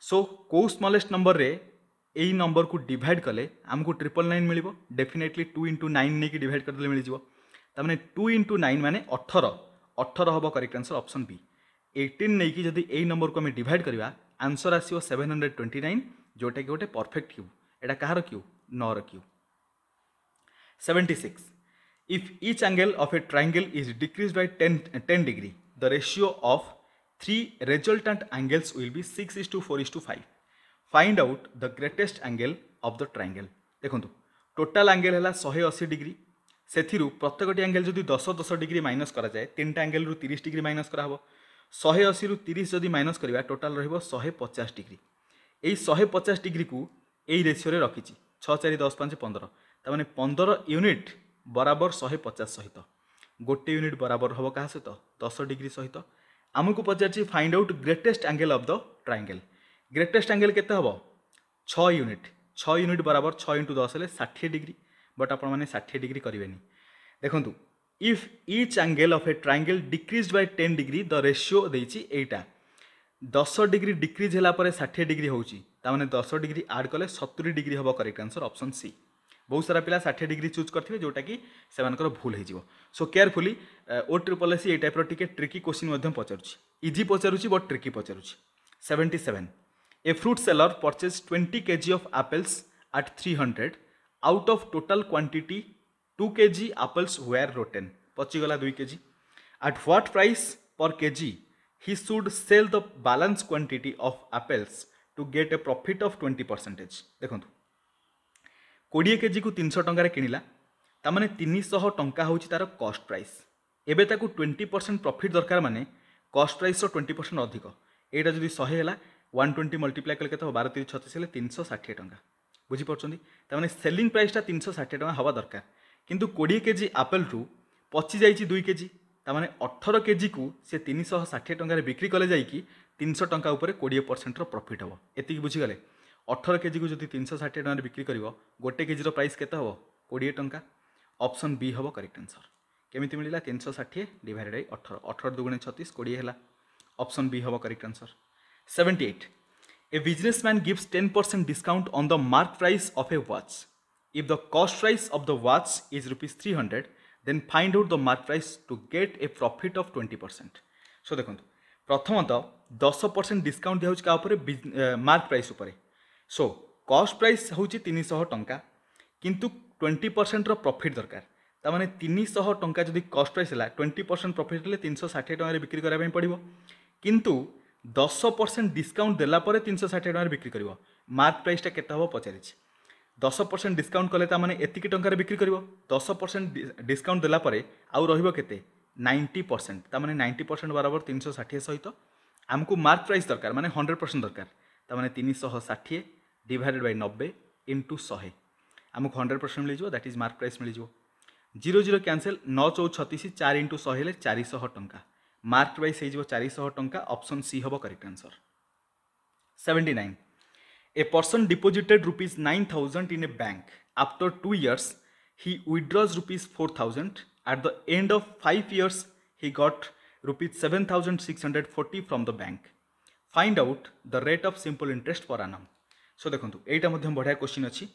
सो कौ स्मलेस्ट नंबर रे यही नंबर को डिवाइड कले आमको ट्रिपल नाइन मिल डेफिनेटली टू इंटु नाइन नहीं डिड करदे मिल जाने टू इंटु नाइन मैंने अठर अठर हम correct answer option B eighteen नहीं जदि यही नंबर को आम डिवाइड करवा आंसर आसो सेवेन हंड्रेड ट्वेंटी नाइन जोटा कि गोटे परफेक्ट क्यू एटा कहार क्यू नर क्यू 76. If each angle of a triangle is decreased by 10, 10 degree, the ratio of three resultant angles will be 6 is to 4 is to 5. Find out the greatest angle of the triangle. দেখন্তু total angle হল শহে অশী degree ସେଥିରୁ ପ୍ରତ୍ୟେକଟି angle ଯଦି ଦଶ ଦଶ degree minus କରାଯାଏ ତିନିଟା ଆଙ୍ଗେଲ୍ରୁ ତିରିଶ ଡିଗ୍ରୀ ମାଇନସ୍ କରାହେବ ଶହେ ଅଶୀରୁ ତିରିଶ ଯଦି ମାଇନସ୍ କରିବା ଟୋଟାଲ୍ ରହିବ ଶହେ ପଚାଶ ଡିଗ୍ରୀ ଏଇ ଶହେ ପଚାଶ ଡିଗ୍ରୀକୁ ଏଇ ରେସିଓରେ ରଖିଛି ଛଅ ଚାରି ଦଶ ପାଞ୍ଚ ପନ୍ଦର ତା ମାନେ ପନ୍ଦର ୟୁନିଟ୍ ବରାବର ଶହେ ପଚାଶ ସହିତ ଗୋଟେ ୟୁନିଟ୍ ବରାବର ହେବ କାହା ସହିତ ଦଶ ଡିଗ୍ରୀ ସହିତ ଆମକୁ ପଚାରିଛି find out greatest angle of the triangle greatest angle କେତେ ହେବ ଛଅ ୟୁନିଟ୍ ଛଅ ୟୁନିଟ୍ ବରାବର ଛଅ ଇଣ୍ଟୁ ଦଶ ହେଲେ ଷାଠିଏ ଡିଗ୍ରୀ ବଟ୍ ଆପଣମାନେ ଷାଠିଏ ଡିଗ୍ରୀ କରିବେନି ଦେଖନ୍ତୁ if each angle of a triangle decrease by ten degree the ratio ଦେଇଛି ଏଇଟା ଦଶ ଡିଗ୍ରୀ ଡିକ୍ରିଜ୍ ହେଲା ପରେ ଷାଠିଏ ଡିଗ୍ରୀ ହେଉଛି ତାମାନେ ଦଶ ଡିଗ୍ରୀ ଆଡ଼୍ କଲେ ସତୁରି ଡିଗ୍ରୀ ହେବ କରେକ୍ଟ ଆନ୍ସର୍ ଅପସନ୍ ସି ବହୁତ ସାରା ପିଲା ଷାଠିଏ ଡିଗ୍ରୀ ଚୁଜ୍ କରିଥିବେ ଯେଉଁଟାକି ସେମାନଙ୍କର ଭୁଲ ହେଇଯିବ ସୋ କେୟାରଫୁଲି ଓ ଟ୍ରିପଲ୍ ଏସ୍ ଏଇ ଟାଇପ୍ର ଟିକେ ଟ୍ରିକି କୋଶ୍ଚିନ୍ ମଧ୍ୟ ପଚାରୁଛି ଇଜି ପଚାରୁଛି ବଟ୍ ଟ୍ରିକି ପଚାରୁଛି seventy seven a fruit seller purchase twenty KG of apples at three hundred out of total quantity two KG apples were rotten ପଚିଗଲା ଦୁଇ KG at what price per KG he should sell the balance quantity of apples to get a profit of twenty percentage ଦେଖନ୍ତୁ କୋଡ଼ିଏ କେଜିକୁ ତିନିଶହ ଟଙ୍କାରେ କିଣିଲା ତାମାନେ ତିନିଶହ ଟଙ୍କା ହେଉଛି ତା'ର କଷ୍ଟ ପ୍ରାଇସ୍ ଏବେ ତାକୁ ଟ୍ୱେଣ୍ଟି ପରସେଣ୍ଟ ପ୍ରଫିଟ୍ ଦରକାର ମାନେ କଷ୍ଟ ପ୍ରାଇସ୍ର ଟ୍ୱେଣ୍ଟି ପରସେଣ୍ଟ ଅଧିକ ଏଇଟା ଯଦି ଶହେ ହେଲା ୱାନ୍ ଟ୍ୱେଣ୍ଟି ମଲ୍ଟିପ୍ଲାଏ କଲେ କେତେ ହେବ ବାର ତିରିଶ ଛତିଶ ହେଲେ ତିନିଶହ ଷାଠିଏ ଟଙ୍କା ବୁଝିପାରୁଛନ୍ତି ତାମାନେ ସେଲିଂ ପ୍ରାଇସ୍ଟା ତିନିଶହ ଷାଠିଏ ଟଙ୍କା ହେବା ଦରକାର କିନ୍ତୁ କୋଡ଼ିଏ କେଜି ଆପେଲ୍ରୁ ପଚିଯାଇଛି ଦୁଇ କେଜି ତାମାନେ ଅଠର କେଜିକୁ ସେ ତିନିଶହ ଷାଠିଏ ଟଙ୍କାରେ ବିକ୍ରି କଲେ ଯାଇକି ତିନିଶହ ଟଙ୍କା ଉପରେ କୋଡ଼ିଏ ପରସେଣ୍ଟର ପ୍ରଫିଟ୍ ହେବ ଏତିକି ବୁଝିଗଲେ अठर के जी को जो तीन सौ षाठी टकर बिक्री कर गोटे के जी रईस केत कोड़े अप्सन बी हम करेक्ट आंसर केमी मिलेगा तीन सौ षाठी डिडेड बै अठर अठर दुगुण छत्तीस कोड़े अप्सन बी हम correct answer seventy eight a businessman gives ten percent discount on the mark price of a watch if the cost price of the watch is rupees three hundred then find out the mark price to get a profit of twenty percent so देखो प्रथमतः दस percent discount दिहे क्या mark price so cost price ହେଉଛି ତିନିଶହ ଟଙ୍କା କିନ୍ତୁ twenty ପରସେଣ୍ଟର profit ଦରକାର ତାମାନେ ତିନିଶହ ଟଙ୍କା ଯଦି କଷ୍ଟ ପ୍ରାଇସ୍ ହେଲା ଟ୍ୱେଣ୍ଟି ପରସେଣ୍ଟ ପ୍ରଫିଟ୍ ହେଲେ ତିନିଶହ ଷାଠିଏ ଟଙ୍କାରେ ବିକ୍ରି କରିବା ପାଇଁ ପଡ଼ିବ କିନ୍ତୁ ଦଶ ପରସେଣ୍ଟ ଡିସ୍କାଉଣ୍ଟ ଦେଲା ପରେ ତିନିଶହ ଷାଠିଏ ଟଙ୍କାରେ ବିକ୍ରି କରିବ ମାର୍କ ପ୍ରାଇସ୍ଟା କେତେ ହେବ ପଚାରିଛି ଦଶ ପରସେଣ୍ଟ ଡିସ୍କାଉଣ୍ଟ କଲେ ତା'ମାନେ ଏତିକି ଟଙ୍କାରେ ବିକ୍ରି କରିବ ଦଶ ପରସେଣ୍ଟ ଡିସ୍କାଉଣ୍ଟ ଦେଲା ପରେ ଆଉ ରହିବ କେତେ ନାଇଣ୍ଟି ପରସେଣ୍ଟ ତା'ମାନେ ନାଇଣ୍ଟି ପରସେଣ୍ଟ ବରାବର ତିନିଶହ ଷାଠିଏ ସହିତ ଆମକୁ ମାର୍କ ପ୍ରାଇସ୍ ଦରକାର ମାନେ ହଣ୍ଡ୍ରେଡ଼ ପରସେଣ୍ଟ ଦରକାର ତା'ମାନେ ତିନିଶହ ଷାଠିଏ डिडेड बै नब्बे इंटु शहे आमको हंड्रेड परसेंट मिल जाव दैट इज मार्क प्राइस मिल जाव जीरो जीरो क्यासल नौ चौ छतीस चार इंटू शहे शह टाँचा मार्क वाइज हो चार शह टाँचा अप्सन सी हम correct answer seventy nine a person deposited rupees nine thousand in a bank after two years he withdraws rupees four thousand at the end of five years he got rupees seven thousand six hundred forty from the bank find out the rate of simple interest per annum show ଦେଖନ୍ତୁ ଏଇଟା ମଧ୍ୟ ବଢ଼ିଆ question ଅଛି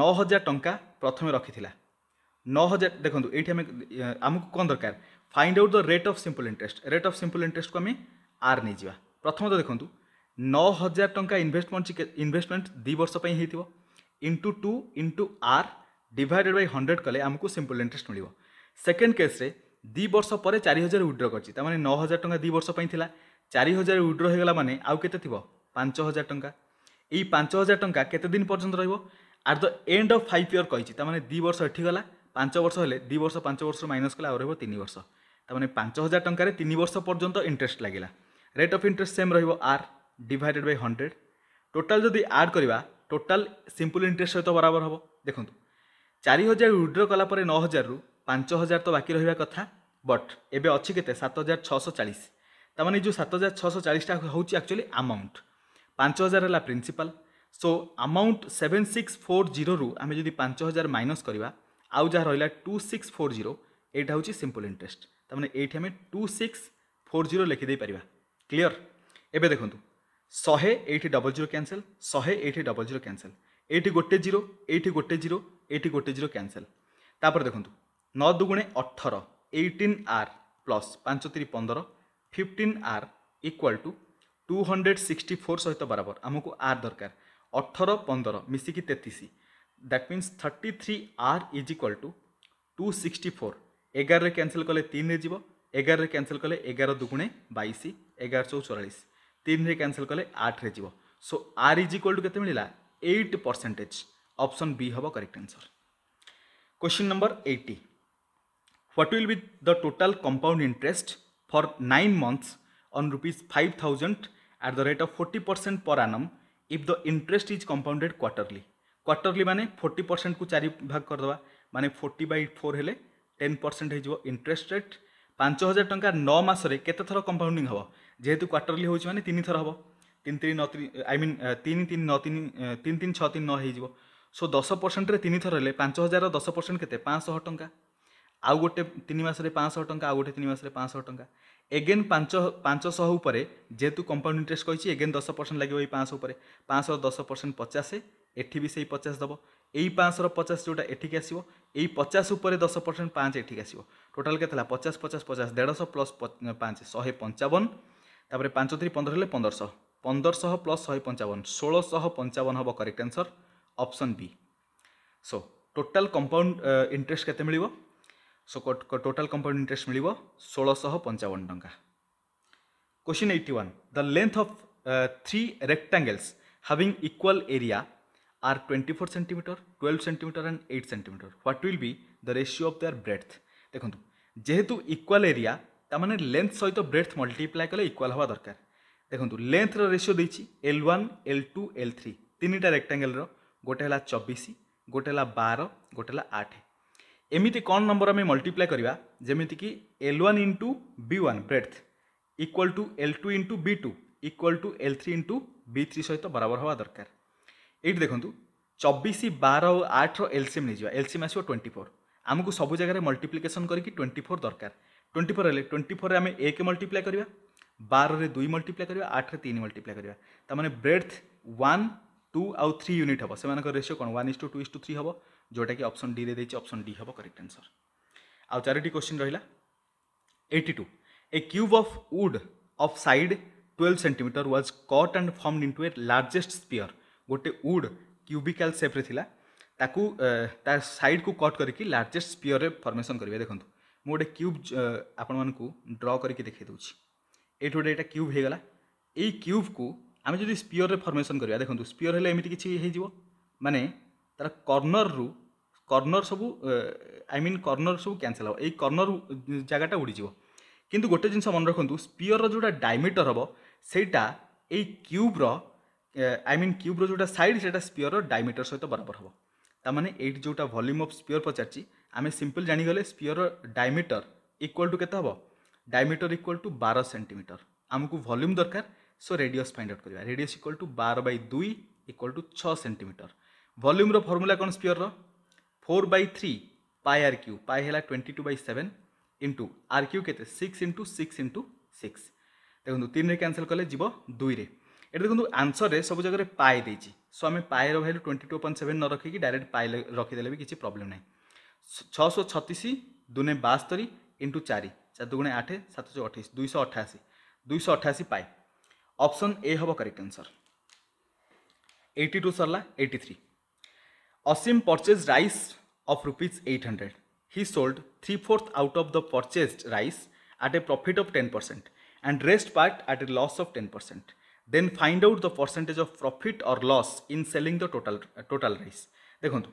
ନଅ ହଜାର ଟଙ୍କା ପ୍ରଥମେ ରଖିଥିଲା ନଅ ହଜାର ଦେଖନ୍ତୁ ଏଇଠି ଆମେ ଆମକୁ କ'ଣ ଦରକାର find out the rate of simple interest rate of simple ଇଣ୍ଟରେଷ୍ଟକୁ ଆମେ ଆର୍ ନେଇଯିବା ପ୍ରଥମତଃ ଦେଖନ୍ତୁ ନଅ ହଜାର ଟଙ୍କା ଇନଭେଷ୍ଟମେଣ୍ଟ ଇନଭେଷ୍ଟମେଣ୍ଟ ଦୁଇ ବର୍ଷ ପାଇଁ ହେଇଥିବ into two into R divided by hundred କଲେ ଆମକୁ ସିମ୍ପଲ୍ ଇଣ୍ଟରେଷ୍ଟ ମିଳିବ ସେକେଣ୍ଡ କେସ୍ରେ ଦୁଇ ବର୍ଷ ପରେ ଚାରି ହଜାର ୱିଡ୍ର କରିଛି ତା'ମାନେ ନଅ ହଜାର ଟଙ୍କା ଦୁଇ ବର୍ଷ ପାଇଁ ଥିଲା ଚାରି ହଜାର ୱିଡ୍ର ହେଇଗଲା ମାନେ ଆଉ କେତେ ଥିବ ପାଞ୍ଚ ହଜାର ଟଙ୍କା এই ପାଞ୍ଚ ହଜାର ଟଙ୍କା କେତେ ଦିନ ପର୍ଯ୍ୟନ୍ତ ରହିବ at the end of five year କହିଛି ତା'ମାନେ ଦୁଇ ବର୍ଷ ଏଠି ଗଲା ପାଞ୍ଚ ବର୍ଷ ହେଲେ ଦୁଇ ବର୍ଷ ପାଞ୍ଚ ବର୍ଷ ମାଇନସ୍ କଲେ ଆଉ ରହିବ ତିନି ବର୍ଷ ତା'ମାନେ ପାଞ୍ଚ ହଜାର ଟଙ୍କାରେ ତିନି ବର୍ଷ ପର୍ଯ୍ୟନ୍ତ ଇଣ୍ଟରେଷ୍ଟ ଲାଗିଲା ରେଟ୍ ଅଫ୍ ଇଣ୍ଟରେଷ୍ଟ ସେମ୍ ରହିବ R divided by hundred total ଯଦି ଆଡ଼୍ କରିବା ଟୋଟାଲ୍ ସିମ୍ପଲ୍ ଇଣ୍ଟରେଷ୍ଟ ସହିତ ବରାବର ହେବ ଦେଖନ୍ତୁ ଚାରି ହଜାର ୱିଡ୍ର କଲା ପରେ ନଅ ହଜାରରୁ ପାଞ୍ଚ ହଜାର ତ ବାକି ରହିବା କଥା ବଟ୍ ଏବେ ଅଛି କେତେ ସାତ ହଜାର ଛଅଶହ ଚାଳିଶ ତା'ମାନେ ଯେଉଁ ସାତ ହଜାର ଛଅଶହ ଚାଳିଶଟା ହେଉଛି ଆକ୍ଚୁଆଲି ଆମାଉଣ୍ଟ ପାଞ୍ଚ ହଜାର ହେଲା principal so amount seven six four ଜିରୋରୁ ଆମେ ଯଦି ପାଞ୍ଚ ହଜାର ମାଇନସ୍ କରିବା ଆଉ ଯାହା ରହିଲା ଟୁ ସିକ୍ସ ଫୋର୍ ଜିରୋ ଏଇଟା ହେଉଛି ସିମ୍ପଲ୍ ଇଣ୍ଟରେଷ୍ଟ ତାମାନେ ଏଇଠି ଆମେ ଟୁ ସିକ୍ସ ଫୋର୍ ଜିରୋ ଲେଖିଦେଇପାରିବା କ୍ଲିଅର୍ ଏବେ ଦେଖନ୍ତୁ ଶହେ ଏଇଠି ଡବଲ୍ ଜିରୋ କ୍ୟାନସେଲ୍ ଶହେ ଏଇଠି ଡବଲ୍ ଜିରୋ କ୍ୟାନସେଲ୍ ଏଇଠି ଗୋଟେ ଜିରୋ ଏଇଠି ଗୋଟେ ଜିରୋ ଏଇଠି ଗୋଟେ ଜିରୋ କ୍ୟାନସେଲ୍ ତାପରେ ଦେଖନ୍ତୁ ନଅ ଦୁଗୁଣେ ଅଠର ଏଇଟିନ୍ ଆର୍ ପ୍ଲସ୍ ପାଞ୍ଚ ତିରି ପନ୍ଦର fifteen R equal to two hundred sixty four ସହିତ ବରାବର ଆମକୁ ଆର୍ ଦରକାର ଅଠର ପନ୍ଦର ମିଶିକି ତେତିଶ that means thirty three R is equal to two sixty four ଏଗାରରେ କ୍ୟାନସଲ୍ କଲେ ତିନିରେ ଯିବ ଏଗାରରେ କ୍ୟାନସଲ୍ କଲେ ଏଗାର ଦୁଗୁଣେ ବାଇଶ ଏଗାର ଚଉ ଚଉରାଳିଶ ତିନିରେ କ୍ୟାନସଲ୍ କଲେ ଆଠରେ ଯିବ so R is equal to କେତେ ମିଳିଲା ଏଇଟ୍ ପରସେଣ୍ଟେଜ୍ ଅପସନ୍ ବି ହେବ correct answer question number eighty what will be the total compound interest for nine months on rupees five thousand at the rate of 40% per annum if the interest is compounded quarterly. Quarterly माने 40% को चारि भाग कर दवा माने 40 by 4 हेले 10% ହେଇଯିବ interest rate 5000 ଟଙ୍କା 9 ମାସରେ କେତେ ଥର compounding ହେବ ଯେହେତୁ quarterly ହେଉଛି ମାନେ ତିନି ଥର ହେବ ତିନି ତିନି ନଅ ତିନି ଆଇ ମିନ୍ ତିନି ତିନି ନଅ ତିନି ତିନି ତିନି ଛଅ ତିନି ନଅ ହେଇଯିବ ସୋ ଦଶ ପରସେଣ୍ଟରେ ତିନି ଥର ହେଲେ ପାଞ୍ଚ ହଜାର ଦଶ ପରସେଣ୍ଟ କେତେ ପାଞ୍ଚଶହ ଟଙ୍କା ଆଉ ଗୋଟେ ତିନି ମାସରେ ପାଞ୍ଚଶହ ଟଙ୍କା ଆଉ ଗୋଟେ ତିନି ମାସରେ ପାଞ୍ଚଶହ ଟଙ୍କା ଏଗେନ୍ ପାଞ୍ଚ ପାଞ୍ଚଶହ ଉପରେ ଯେହେତୁ କମ୍ପାଉଣ୍ଡ ଇଣ୍ଟରେଷ୍ଟ କହିଛି ଏଗେନ୍ ଦଶ ପରସେଣ୍ଟ ଲାଗିବ ଏଇ ପାଞ୍ଚଶହ ଉପରେ ପାଞ୍ଚଶହ ଦଶ ପରସେଣ୍ଟ ପଚାଶ ଏଠି ବି ସେଇ ପଚାଶ ଦେବ ଏଇ ପାଞ୍ଚଶହର ପଚାଶ ଯେଉଁଟା ଏଠିକି ଆସିବ ଏଇ ପଚାଶ ଉପରେ ଦଶ ପରସେଣ୍ଟ ପାଞ୍ଚ ଏଠିକି ଆସିବ ଟୋଟାଲ୍ କେତେ ହେଲା ପଚାଶ ପଚାଶ ପଚାଶ ଦେଢ଼ଶହ ପ୍ଲସ୍ ପାଞ୍ଚ ଶହେ ପଞ୍ଚାବନ ତାପରେ ପାଞ୍ଚ ତିନି ପନ୍ଦର ହେଲେ ପନ୍ଦରଶହ ପନ୍ଦରଶହ ପ୍ଲସ୍ ଶହେ ପଞ୍ଚାବନ ଷୋହଳଶହ ପଞ୍ଚାବନ ହେବ correct answer option B so total compound interest କେତେ ମିଳିବ সো টোটাল কম্পাউন্ড ইন্টারেস্ট মিলিব ষোলশহ পঞ্চাবন টঙ্কা question eighty one the length of three rectangles having equal area are twenty four centimetre twelve centimetre and eight centimetre what will be the ratio of their breadth দেখুন যেহেতু equal area তা মানে length সহিত breadth multiply কলে equal হওয়া দরকার দেখুন লেন্থর রেসিও দিয়েছি L one L two L three তিনটা রেক্টাঙ্গেলর গোটে হল চবিশ গোটে হল বার গোটে হল আঠ এমিতি କ'ଣ ନମ୍ବର ଆମେ ମଲ୍ଟିପ୍ଲାଏ କରିବା ଯେମିତିକି L one into B one breadth equal to L two into B two equal to L three into B three ସହିତ ବରାବର ହେବା ଦରକାର ଏଇଠି ଦେଖନ୍ତୁ ଚବିଶ ବାର ଆଉ ଆଠର ଏଲ୍ସିଏମ୍ ନେଇଯିବା ଏଲ୍ସିଏମ୍ ଆସିବ ଟ୍ୱେଣ୍ଟି ଫୋର୍ ଆମକୁ ସବୁ ଜାଗାରେ ମଲ୍ଟିପ୍ଲିକେସନ୍ କରିକି ଟ୍ୱେଣ୍ଟି ଫୋର୍ ଦରକାର ଟ୍ୱେଣ୍ଟି ଫୋର୍ ହେଲେ ଟ୍ୱେଣ୍ଟି ଫୋର୍ରେ ଆମେ ଏକ ମଲ୍ଟିପ୍ଲାଏ କରିବା ବାରରେ ଦୁଇ ମଲ୍ଟିପ୍ଲାଏ କରିବା ଆଠରେ ତିନି ମଲ୍ଟିପ୍ଲାଏ କରିବା ତା'ମାନେ ବ୍ରେଡ୍ଥ ୱାନ୍ ଟୁ ଆଉ ଥ୍ରୀ ୟୁନିଟ୍ ହେବ ସେମାନଙ୍କର ରେସିଓ କ'ଣ one is to two is to three ହେବ जोटा कि अप्सन डी देखिए अप्सन डी हम करेक्ट आंसर आ चार क्वेश्चन रहा eighty two a cube of wood of side twelve centimetre was cut and form into a largest sphere गोटे wood cubical सेप्रे सैड को कट करके लार्जेस्ट स्पीयर में फर्मेसन करेंगे देखो मुझे क्यूब आपण मानक ड्र करके देखे ये गोटे यहाँ क्यूब होगा यूब को आम जो स्पीयर में फर्मेसन करवा देखो स्पीयर है एमती किसी माने ତାର କର୍ଣ୍ଣରରୁ କର୍ଣ୍ଣର ସବୁ ଆଇ ମିନ୍ କର୍ଣ୍ଣର ସବୁ କ୍ୟାନସେଲ୍ ହେବ ଏଇ କର୍ଣ୍ଣର ଜାଗାଟା ଉଡ଼ିଯିବ କିନ୍ତୁ ଗୋଟେ ଜିନିଷ ମନେ ରଖନ୍ତୁ ସ୍ପିୟରର ଯେଉଁଟା ଡାଇମିଟର ହେବ ସେଇଟା ଏଇ କ୍ୟୁବ୍ର ଆଇ ମିନ୍ କ୍ୟୁବ୍ର ଯେଉଁଟା ସାଇଡ଼୍ ସେଇଟା ସ୍ପିୟରର ଡାଇମିଟର ସହିତ ବରାବର ହେବ ତା'ମାନେ ଏଇଠି ଯେଉଁଟା ଭଲ୍ୟୁମ୍ ଅଫ୍ ସ୍ପିୟର ପଚାରିଛି ଆମେ ସିମ୍ପଲ୍ ଜାଣିଗଲେ ସ୍ପିୟରର ଡାଇମିଟର ଇକ୍ୱାଲ୍ ଟୁ କେତେ ହେବ ଡାଇମିଟର ଇକ୍ୱାଲ୍ ଟୁ ବାର ସେଣ୍ଟିମିଟର ଆମକୁ ଭଲ୍ୟୁମ୍ ଦରକାର ସୋ ରେଡ଼ିୟସ୍ ଫାଇଣ୍ଡ ଆଉଟ୍ କରିବା ରେଡ଼ିୟସ୍ ଇକ୍ୱାଲ୍ ଟୁ ବାର ବାଇ ଦୁଇ ଇକ୍ୱାଲ୍ ଟୁ ଛଅ ସେଣ୍ଟିମିଟର ভল্যুম্র ফর্মুলা କ'ଣ ସ୍ପିଅରର ଫୋର୍ ବାଇ ଥ୍ରୀ ପାଏ ଆର୍ କ୍ୟୁ ପାଏ ହେଲା twenty two by seven into R cube କେତେ six into six into six ଦେଖନ୍ତୁ ତିନିରେ କ୍ୟାନସଲ୍ କଲେ ଯିବ ଦୁଇରେ ଏଠି ଦେଖନ୍ତୁ ଆନ୍ସରରେ ସବୁ ଜାଗାରେ ପାଏ ଦେଇଛି ସୋ ଆମେ ପାଏର value twenty two point seven ନ ରଖିକି ଡାଇରେକ୍ଟ ପାଏ ରଖିଦେଲେ ବି କିଛି ପ୍ରୋବ୍ଲେମ୍ ନାହିଁ ଛଅଶହ ଛତିଶ ଦୁନେ ବାସ୍ତରୀ ଇଣ୍ଟୁ ଚାରି ଚାରି ଦୁଗୁଣେ ଆଠ ସାତଶହ ଅଠେଇଶ ଦୁଇଶହ ଅଠାଅଶୀ ଦୁଇଶହ ଅଠାଅଶୀ ପାଏ ଅପସନ୍ ଏ ହେବ କରେକ୍ଟ ଆନ୍ସର୍ ଏଇଟି ଟୁ ସରିଲା eighty three Asim purchased rice of rupees 800. He sold three-fourths out of the purchased rice at a profit of 10% and rest part at a loss of 10%. Then find out the percentage of profit or loss in selling the total uh, total rice. ଦେଖନ୍ତୁ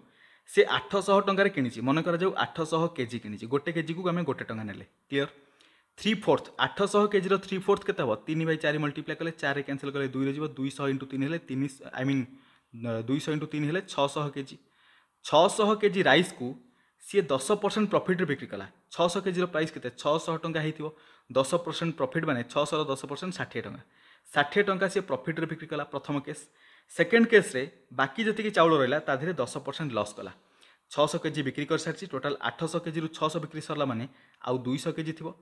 ସେ ଆଠଶହ ଟଙ୍କାରେ କିଣିଛି ମନେ କରାଯାଉ ଆଠଶହ KG କିଣିଛି ଗୋଟେ କେଜିକୁ ଆମେ ଗୋଟେ ଟଙ୍କା ନେଲେ କ୍ଲିଅର থ্রি ফোর্থ আঠশহ কেজির থ্রি ফোর্থ কেতে হব তিন বাই চারি মল্টিপ্লাই কলে চারে ক্যানসেল কলে দুই রয়ে দুইশহ ইন্টু তিন হলে তিন আই মিন ଦୁଇଶହ ଇଣ୍ଟୁ ତିନି ହେଲେ ଛଅଶହ କେଜି ଛଅଶହ କେଜି ରାଇସ୍କୁ ସିଏ ଦଶ ପରସେଣ୍ଟ ପ୍ରଫିଟ୍ରେ ବିକ୍ରି କଲା ଛଅଶହ କେଜିର ପ୍ରାଇସ୍ କେତେ ଛଅଶହ ଟଙ୍କା ହେଇଥିବ ଦଶ ପରସେଣ୍ଟ ପ୍ରଫିଟ୍ ମାନେ ଛଅଶହର ଦଶ ପରସେଣ୍ଟ ଷାଠିଏ ଟଙ୍କା ଷାଠିଏ ଟଙ୍କା ସିଏ ପ୍ରଫିଟ୍ରେ ବିକ୍ରି କଲା ପ୍ରଥମ କେସ୍ ସେକେଣ୍ଡ କେସ୍ରେ ବାକି ଯେତିକି ଚାଉଳ ରହିଲା ତା ଦେହରେ ଦଶ ପରସେଣ୍ଟ ଲସ୍ କଲା ଛଅଶହ କେଜି ବିକ୍ରି କରିସାରିଛି ଟୋଟାଲ୍ ଆଠଶହ କେଜିରୁ ଛଅଶହ ବିକ୍ରି ସରିଲା ମାନେ ଆଉ ଦୁଇଶହ କେଜି ଥିବ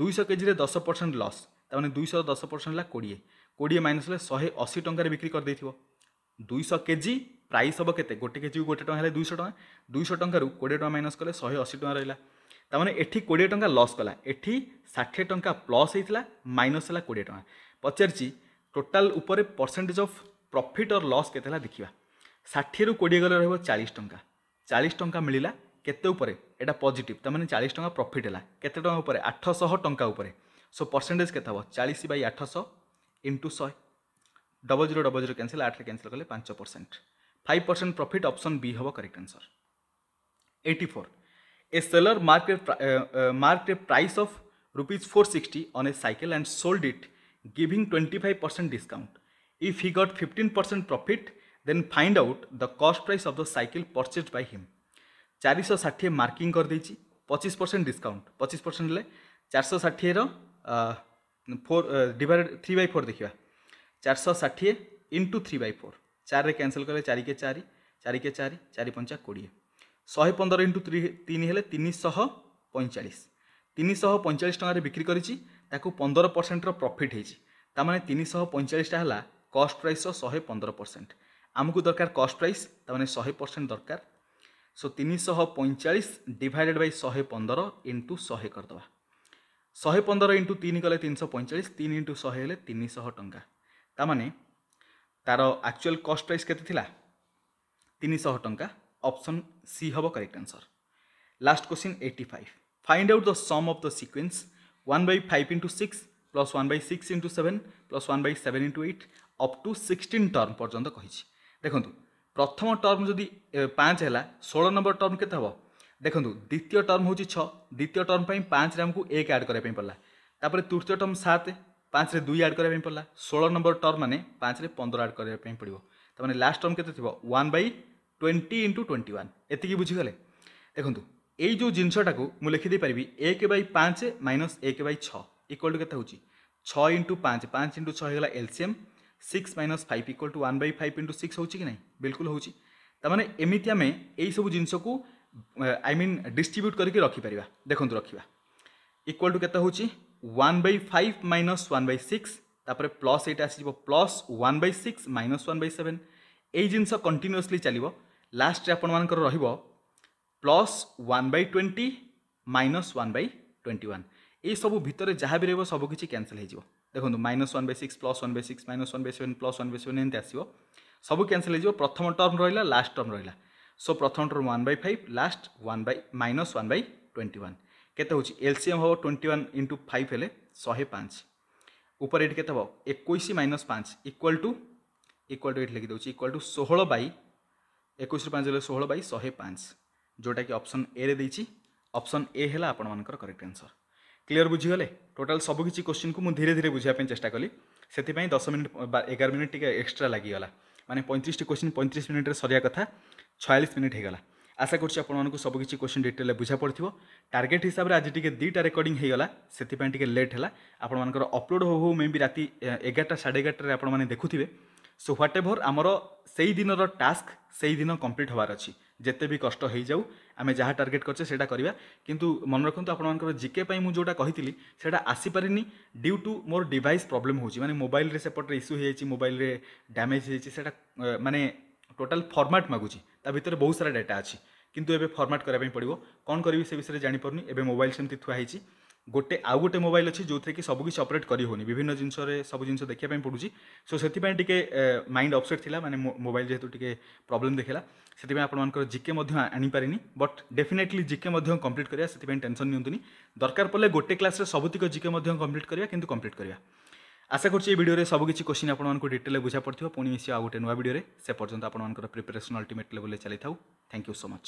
ଦୁଇଶହ କେଜିରେ ଦଶ ପରସେଣ୍ଟ ଲସ୍ ତାମାନେ ଦୁଇଶହ ଦଶ ପରସେଣ୍ଟ ହେଲା କୋଡ଼ିଏ କୋଡ଼ିଏ ମାଇନସ୍ ହେଲେ ଶହେ ଅଶୀ ଟଙ୍କାରେ ବିକ୍ରି କରିଦେଇଥିବ দুইশহ কেজি প্রাইস হব কেতে গোটে কেজিକୁ ଗୋଟେ ଟଙ୍କା ହେଲେ ଦୁଇଶହ ଟଙ୍କା ଦୁଇଶହ ଟଙ୍କାରୁ କୋଡ଼ିଏ ଟଙ୍କା ମାଇନସ୍ କଲେ ଶହେ ଅଶୀ ଟଙ୍କା ରହିଲା ତାମାନେ ଏଠି କୋଡ଼ିଏ ଟଙ୍କା ଲସ୍ କଲା ଏଠି ଷାଠିଏ ଟଙ୍କା ପ୍ଲସ୍ ହେଇଥିଲା ମାଇନସ୍ ହେଲା କୋଡ଼ିଏ ଟଙ୍କା ପଚାରିଛି ଟୋଟାଲ୍ ଉପରେ percentage of profit or loss କେତେ ହେଲା ଦେଖିବା ଷାଠିଏରୁ କୋଡ଼ିଏ ଗଲେ ରହିବ ଚାଳିଶ ଟଙ୍କା ଚାଳିଶ ଟଙ୍କା ମିଳିଲା କେତେ ଉପରେ ଏଇଟା ପଜିଟିଭ୍ ତାମାନେ ଚାଳିଶ ଟଙ୍କା ପ୍ରଫିଟ୍ ହେଲା କେତେ ଟଙ୍କା ଉପରେ ଆଠଶହ ଟଙ୍କା ଉପରେ ସୋ ପରସେଣ୍ଟେଜ୍ କେତେ ହେବ ଚାଳିଶ ବାଇ ଆଠଶହ ଇଣ୍ଟୁ ଶହେ double zero double zero cancel आठ कैनसल कले पांच percent five percent profit option B हम correct answer eighty four a seller mark market price of rupees four sixty on a cycle and sold it giving twenty five percent discount if he got fifteen percent profit then find out the cost price of the cycle purchase by him चारिश षाठी marking करदे पचिश percent discount पचिश percent हेल्ले चार शह षाठी four डिड three by four देखा ଚାରିଶହ ଷାଠିଏ ଇଣ୍ଟୁ ଥ୍ରୀ ବାଇ ଫୋର୍ ଚାରିରେ କ୍ୟାନସଲ୍ କଲେ ଚାରିକେ ଚାରି ଚାରିକେ ଚାରି ଚାରି ପଞ୍ଚା କୋଡ଼ିଏ ଶହେ ପନ୍ଦର ଇଣ୍ଟୁ ତିନି ହେଲେ ତିନିଶହ ପଇଁଚାଳିଶ ତିନିଶହ ପଇଁଚାଳିଶ ଟଙ୍କାରେ ବିକ୍ରି କରିଛି ତାକୁ ପନ୍ଦର ପରସେଣ୍ଟର ପ୍ରଫିଟ୍ ହେଇଛି ତା ମାନେ ତିନିଶହ ପଇଁଚାଳିଶଟା ହେଲା କଷ୍ଟ ପ୍ରାଇସ୍ର ଶହେ ପନ୍ଦର ପରସେଣ୍ଟ ଆମକୁ ଦରକାର କଷ୍ଟ ପ୍ରାଇସ୍ ତା ମାନେ ଶହେ ପରସେଣ୍ଟ ଦରକାର ସୋ ତିନିଶହ ପଇଁଚାଳିଶ ଡିଭାଇଡେଡ଼ ବାଇ ଶହେ ପନ୍ଦର ଇଣ୍ଟୁ ଶହେ କରିଦେବା ଶହେ ପନ୍ଦର ଇଣ୍ଟୁ ତିନି କଲେ ତିନିଶହ ପଇଁଚାଳିଶ ତିନି ଇଣ୍ଟୁ ଶହେ ହେଲେ ତିନିଶହ ଟଙ୍କା ତାମାନେ ତାର ଆକ୍ଚୁଆଲ୍ କଷ୍ଟ ପ୍ରାଇସ୍ କେତେ ଥିଲା ତିନିଶହ ଟଙ୍କା ଅପସନ୍ ସି ହେବ correct answer last question eighty five find out the sum of the sequence one by five into six plus one by six into seven plus one by seven into eight up to sixteen term ପର୍ଯ୍ୟନ୍ତ କହିଛି ଦେଖନ୍ତୁ ପ୍ରଥମ term ଯଦି ପାଞ୍ଚ ହେଲା ଷୋହଳ number term କେତେ ହେବ ଦେଖନ୍ତୁ ଦ୍ୱିତୀୟ ଟର୍ମ ହେଉଛି ଛଅ ଦ୍ୱିତୀୟ ଟର୍ମ ପାଇଁ ପାଞ୍ଚରେ ଆମକୁ ଏକ ଆଡ଼୍ କରିବା ପାଇଁ ପଡ଼ିଲା ତାପରେ ତୃତୀୟ ଟର୍ମ ସାତ ପାଞ୍ଚରେ ଦୁଇ ଆଡ଼୍ କରିବା ପାଇଁ ପଡ଼ିଲା ଷୋହଳ ନମ୍ବର ଟର୍ମ ମାନେ ପାଞ୍ଚରେ ପନ୍ଦର ଆଡ଼୍ କରିବା ପାଇଁ ପଡ଼ିବ ତାମାନେ ଲାଷ୍ଟ ଟର୍ମ କେତେ ଥିବ one by twenty into twenty one ଏତିକି ବୁଝିଗଲେ ଦେଖନ୍ତୁ ଏଇ ଯେଉଁ ଜିନିଷଟାକୁ ମୁଁ ଲେଖିଦେଇପାରିବି ଏକ ବାଇ ପାଞ୍ଚ ମାଇନସ୍ ଏକ ବାଇ ଛଅ ଇକ୍ୱାଲ୍ ଟୁ କେତେ ହେଉଛି ଛଅ ଇଣ୍ଟୁ ପାଞ୍ଚ ପାଞ୍ଚ ଇଣ୍ଟୁ ଛଅ ହେଇଗଲା LCM six minus five equal to one by five into six ହେଉଛି କି ନାହିଁ ବିଲକୁଲ ହେଉଛି ତାମାନେ ଏମିତି ଆମେ ଏଇସବୁ ଜିନିଷକୁ ଆଇ ମିନ୍ ଡିଷ୍ଟ୍ରିବ୍ୟୁଟ୍ କରିକି ରଖିପାରିବା ଦେଖନ୍ତୁ ରଖିବା ଇକ୍ୱାଲ୍ ଟୁ କେତେ ହେଉଛି one by five minus one by six ତାପରେ ପ୍ଲସ୍ ଏଇଟା ଆସିଯିବ plus one by six minus one by seven ଏଇ ଜିନିଷ କଣ୍ଟିନ୍ୟୁଅସ୍ଲି ଚାଲିବ ଲାଷ୍ଟରେ ଆପଣମାନଙ୍କର ରହିବ plus one by twenty minus one by twenty one ଏଇସବୁ ଭିତରେ ଯାହା ବି ରହିବ ସବୁ କିଛି କ୍ୟାନସଲ୍ ହେଇଯିବ ଦେଖନ୍ତୁ minus one by six plus one by six minus one by seven plus one by seven ଏମିତି ଆସିବ ସବୁ କ୍ୟାନସଲ୍ ହେଇଯିବ ପ୍ରଥମ ଟର୍ମ ରହିଲା ଲାଷ୍ଟ ଟର୍ମ ରହିଲା ସୋ ପ୍ରଥମ term one by five last one by minus one by twenty one କେତେ ହେଉଛି ଏଲ୍ସିଏମ୍ ହେବ ଟ୍ୱେଣ୍ଟି ୱାନ୍ ଇଣ୍ଟୁ ଫାଇଭ୍ ହେଲେ ଶହେ ପାଞ୍ଚ ଉପରେ ଏଠି କେତେ ହେବ ଏକୋଇଶ ମାଇନସ୍ ପାଞ୍ଚ ଇକ୍ୱାଲ୍ ଟୁ ଇକ୍ୱାଲ୍ ଟୁ ଏଠି ଲେଖିଦେଉଛି ଇକ୍ୱାଲ୍ ଟୁ ଷୋହଳ ବାଇ ଏକୋଇଶରୁ ପାଞ୍ଚ ହେଲେ ଷୋହଳ ବାଇ ଶହେ ପାଞ୍ଚ ଯେଉଁଟାକି ଅପସନ୍ ଏରେ ଦେଇଛି ଅପସନ୍ ଏ ହେଲା ଆପଣମାନଙ୍କର କରେକ୍ଟ ଆନ୍ସର୍ କ୍ଲିଅର୍ ବୁଝିଗଲେ ଟୋଟାଲ୍ ସବୁକିଛି କୋଶ୍ଚିନ୍କୁ ମୁଁ ଧୀରେ ଧୀରେ ବୁଝିବା ପାଇଁ ଚେଷ୍ଟା କଲି ସେଥିପାଇଁ ଦଶ ମିନିଟ୍ ଏଗାର ମିନିଟ୍ ଟିକେ ଏକ୍ସଟ୍ରା ଲାଗିଗଲା ମାନେ ପଇଁତିରିଶଟି କୋଶ୍ଚିନ୍ ପଇଁତିରିଶ ମିନିଟ୍ରେ ସରିବା କଥା ଛୟାଳିଶ ମିନିଟ୍ ହୋଇଗଲା আশা করছি আপনার সবুকিছি কোশ্চিন ডিটেলরে বুঝা পড়ে টার্গেট হিসাবে আজ টিকি দুইটা রেকর্ডিং হয়েগলা সেপাই টিকি লেট হল আপনার অপলোড হো হো মে বি রাতে এগারোটা সাড়ে এগারোটায় আপনার দেখুবে সো হোয়াট এভর আমার সেই দিনর টাস্ক সেই দিন কমপ্লিট হবার অছি যেতে বি কষ্ট হয়ে যাও আমি যা টার্গেট করছে সেটা করা কিন্তু মনে রাখতু আপনার জিকে পাই মু যেটা কহিলি সেটা আসিপারিনি ডিউ টু মোর ডিভাইস প্রোবলেম হচ্ছে মানে মোবাইলরে সেপটরে ইস্যু হয়েছে মোবাইলরে ড্যামেজ হয়েছে সেটা মানে টোটাল ফর্মাট মাগুছি তা ভিতরে বহু সারা ডেটা আছে କିନ୍ତୁ ଏବେ ଫର୍ମାଟ୍ କରିବା ପାଇଁ ପଡ଼ିବ କ'ଣ କରିବି ସେ ବିଷୟରେ ଜାଣିପାରୁନି ଏବେ ମୋବାଇଲ୍ ସେମିତି ଥୁଆ ହେଇଛି ଗୋଟେ ଆଉ ଗୋଟେ ମୋବାଇଲ୍ ଅଛି ଯେଉଁଥିରେ କି ସବୁ କିଛି ଅପରେଟ୍ କରି ହେଉନି ବିଭିନ୍ନ ଜିନିଷରେ ସବୁ ଜିନିଷ ଦେଖିବା ପାଇଁ ପଡ଼ୁଛି ସୋ ସେଥିପାଇଁ ଟିକେ ମାଇଣ୍ଡ ଅପସେଟ୍ ଥିଲା ମାନେ ମୋବାଇଲ୍ ଯେହେତୁ ଟିକେ ପ୍ରୋବ୍ଲେମ୍ ଦେଖେଇଲା ସେଥିପାଇଁ ଆପଣମାନଙ୍କର ଜିକେ ମଧ୍ୟ ଆଣିପାରିନି ବଟ୍ ଡେଫିନେଟଲି ଜିକେ ମଧ୍ୟ କମ୍ପ୍ଲିଟ୍ କରିବା ସେଥିପାଇଁ ଟେନସନ୍ ନିଅନ୍ତୁନି ଦରକାର ପଡ଼ିଲେ ଗୋଟେ କ୍ଲାସ୍ରେ ସବୁତିକ ଜିକେ ମଧ୍ୟ କମ୍ପ୍ଲିଟ୍ କରିବା କିନ୍ତୁ କମ୍ପ୍ଲିଟ୍ କରିବା আশা করছি এই ভিডিওরে সব কিছু কোশ্চিন আপনার ডিটেলে বুঝা পড়ে পুঁ মিশি আউ গোটে নয় ভিডিওরে সে পর্যন্ত আপনার প্রিপারেসন অল্টিমেট লেভেলে চাল থ্যাংক ইউ সো মচ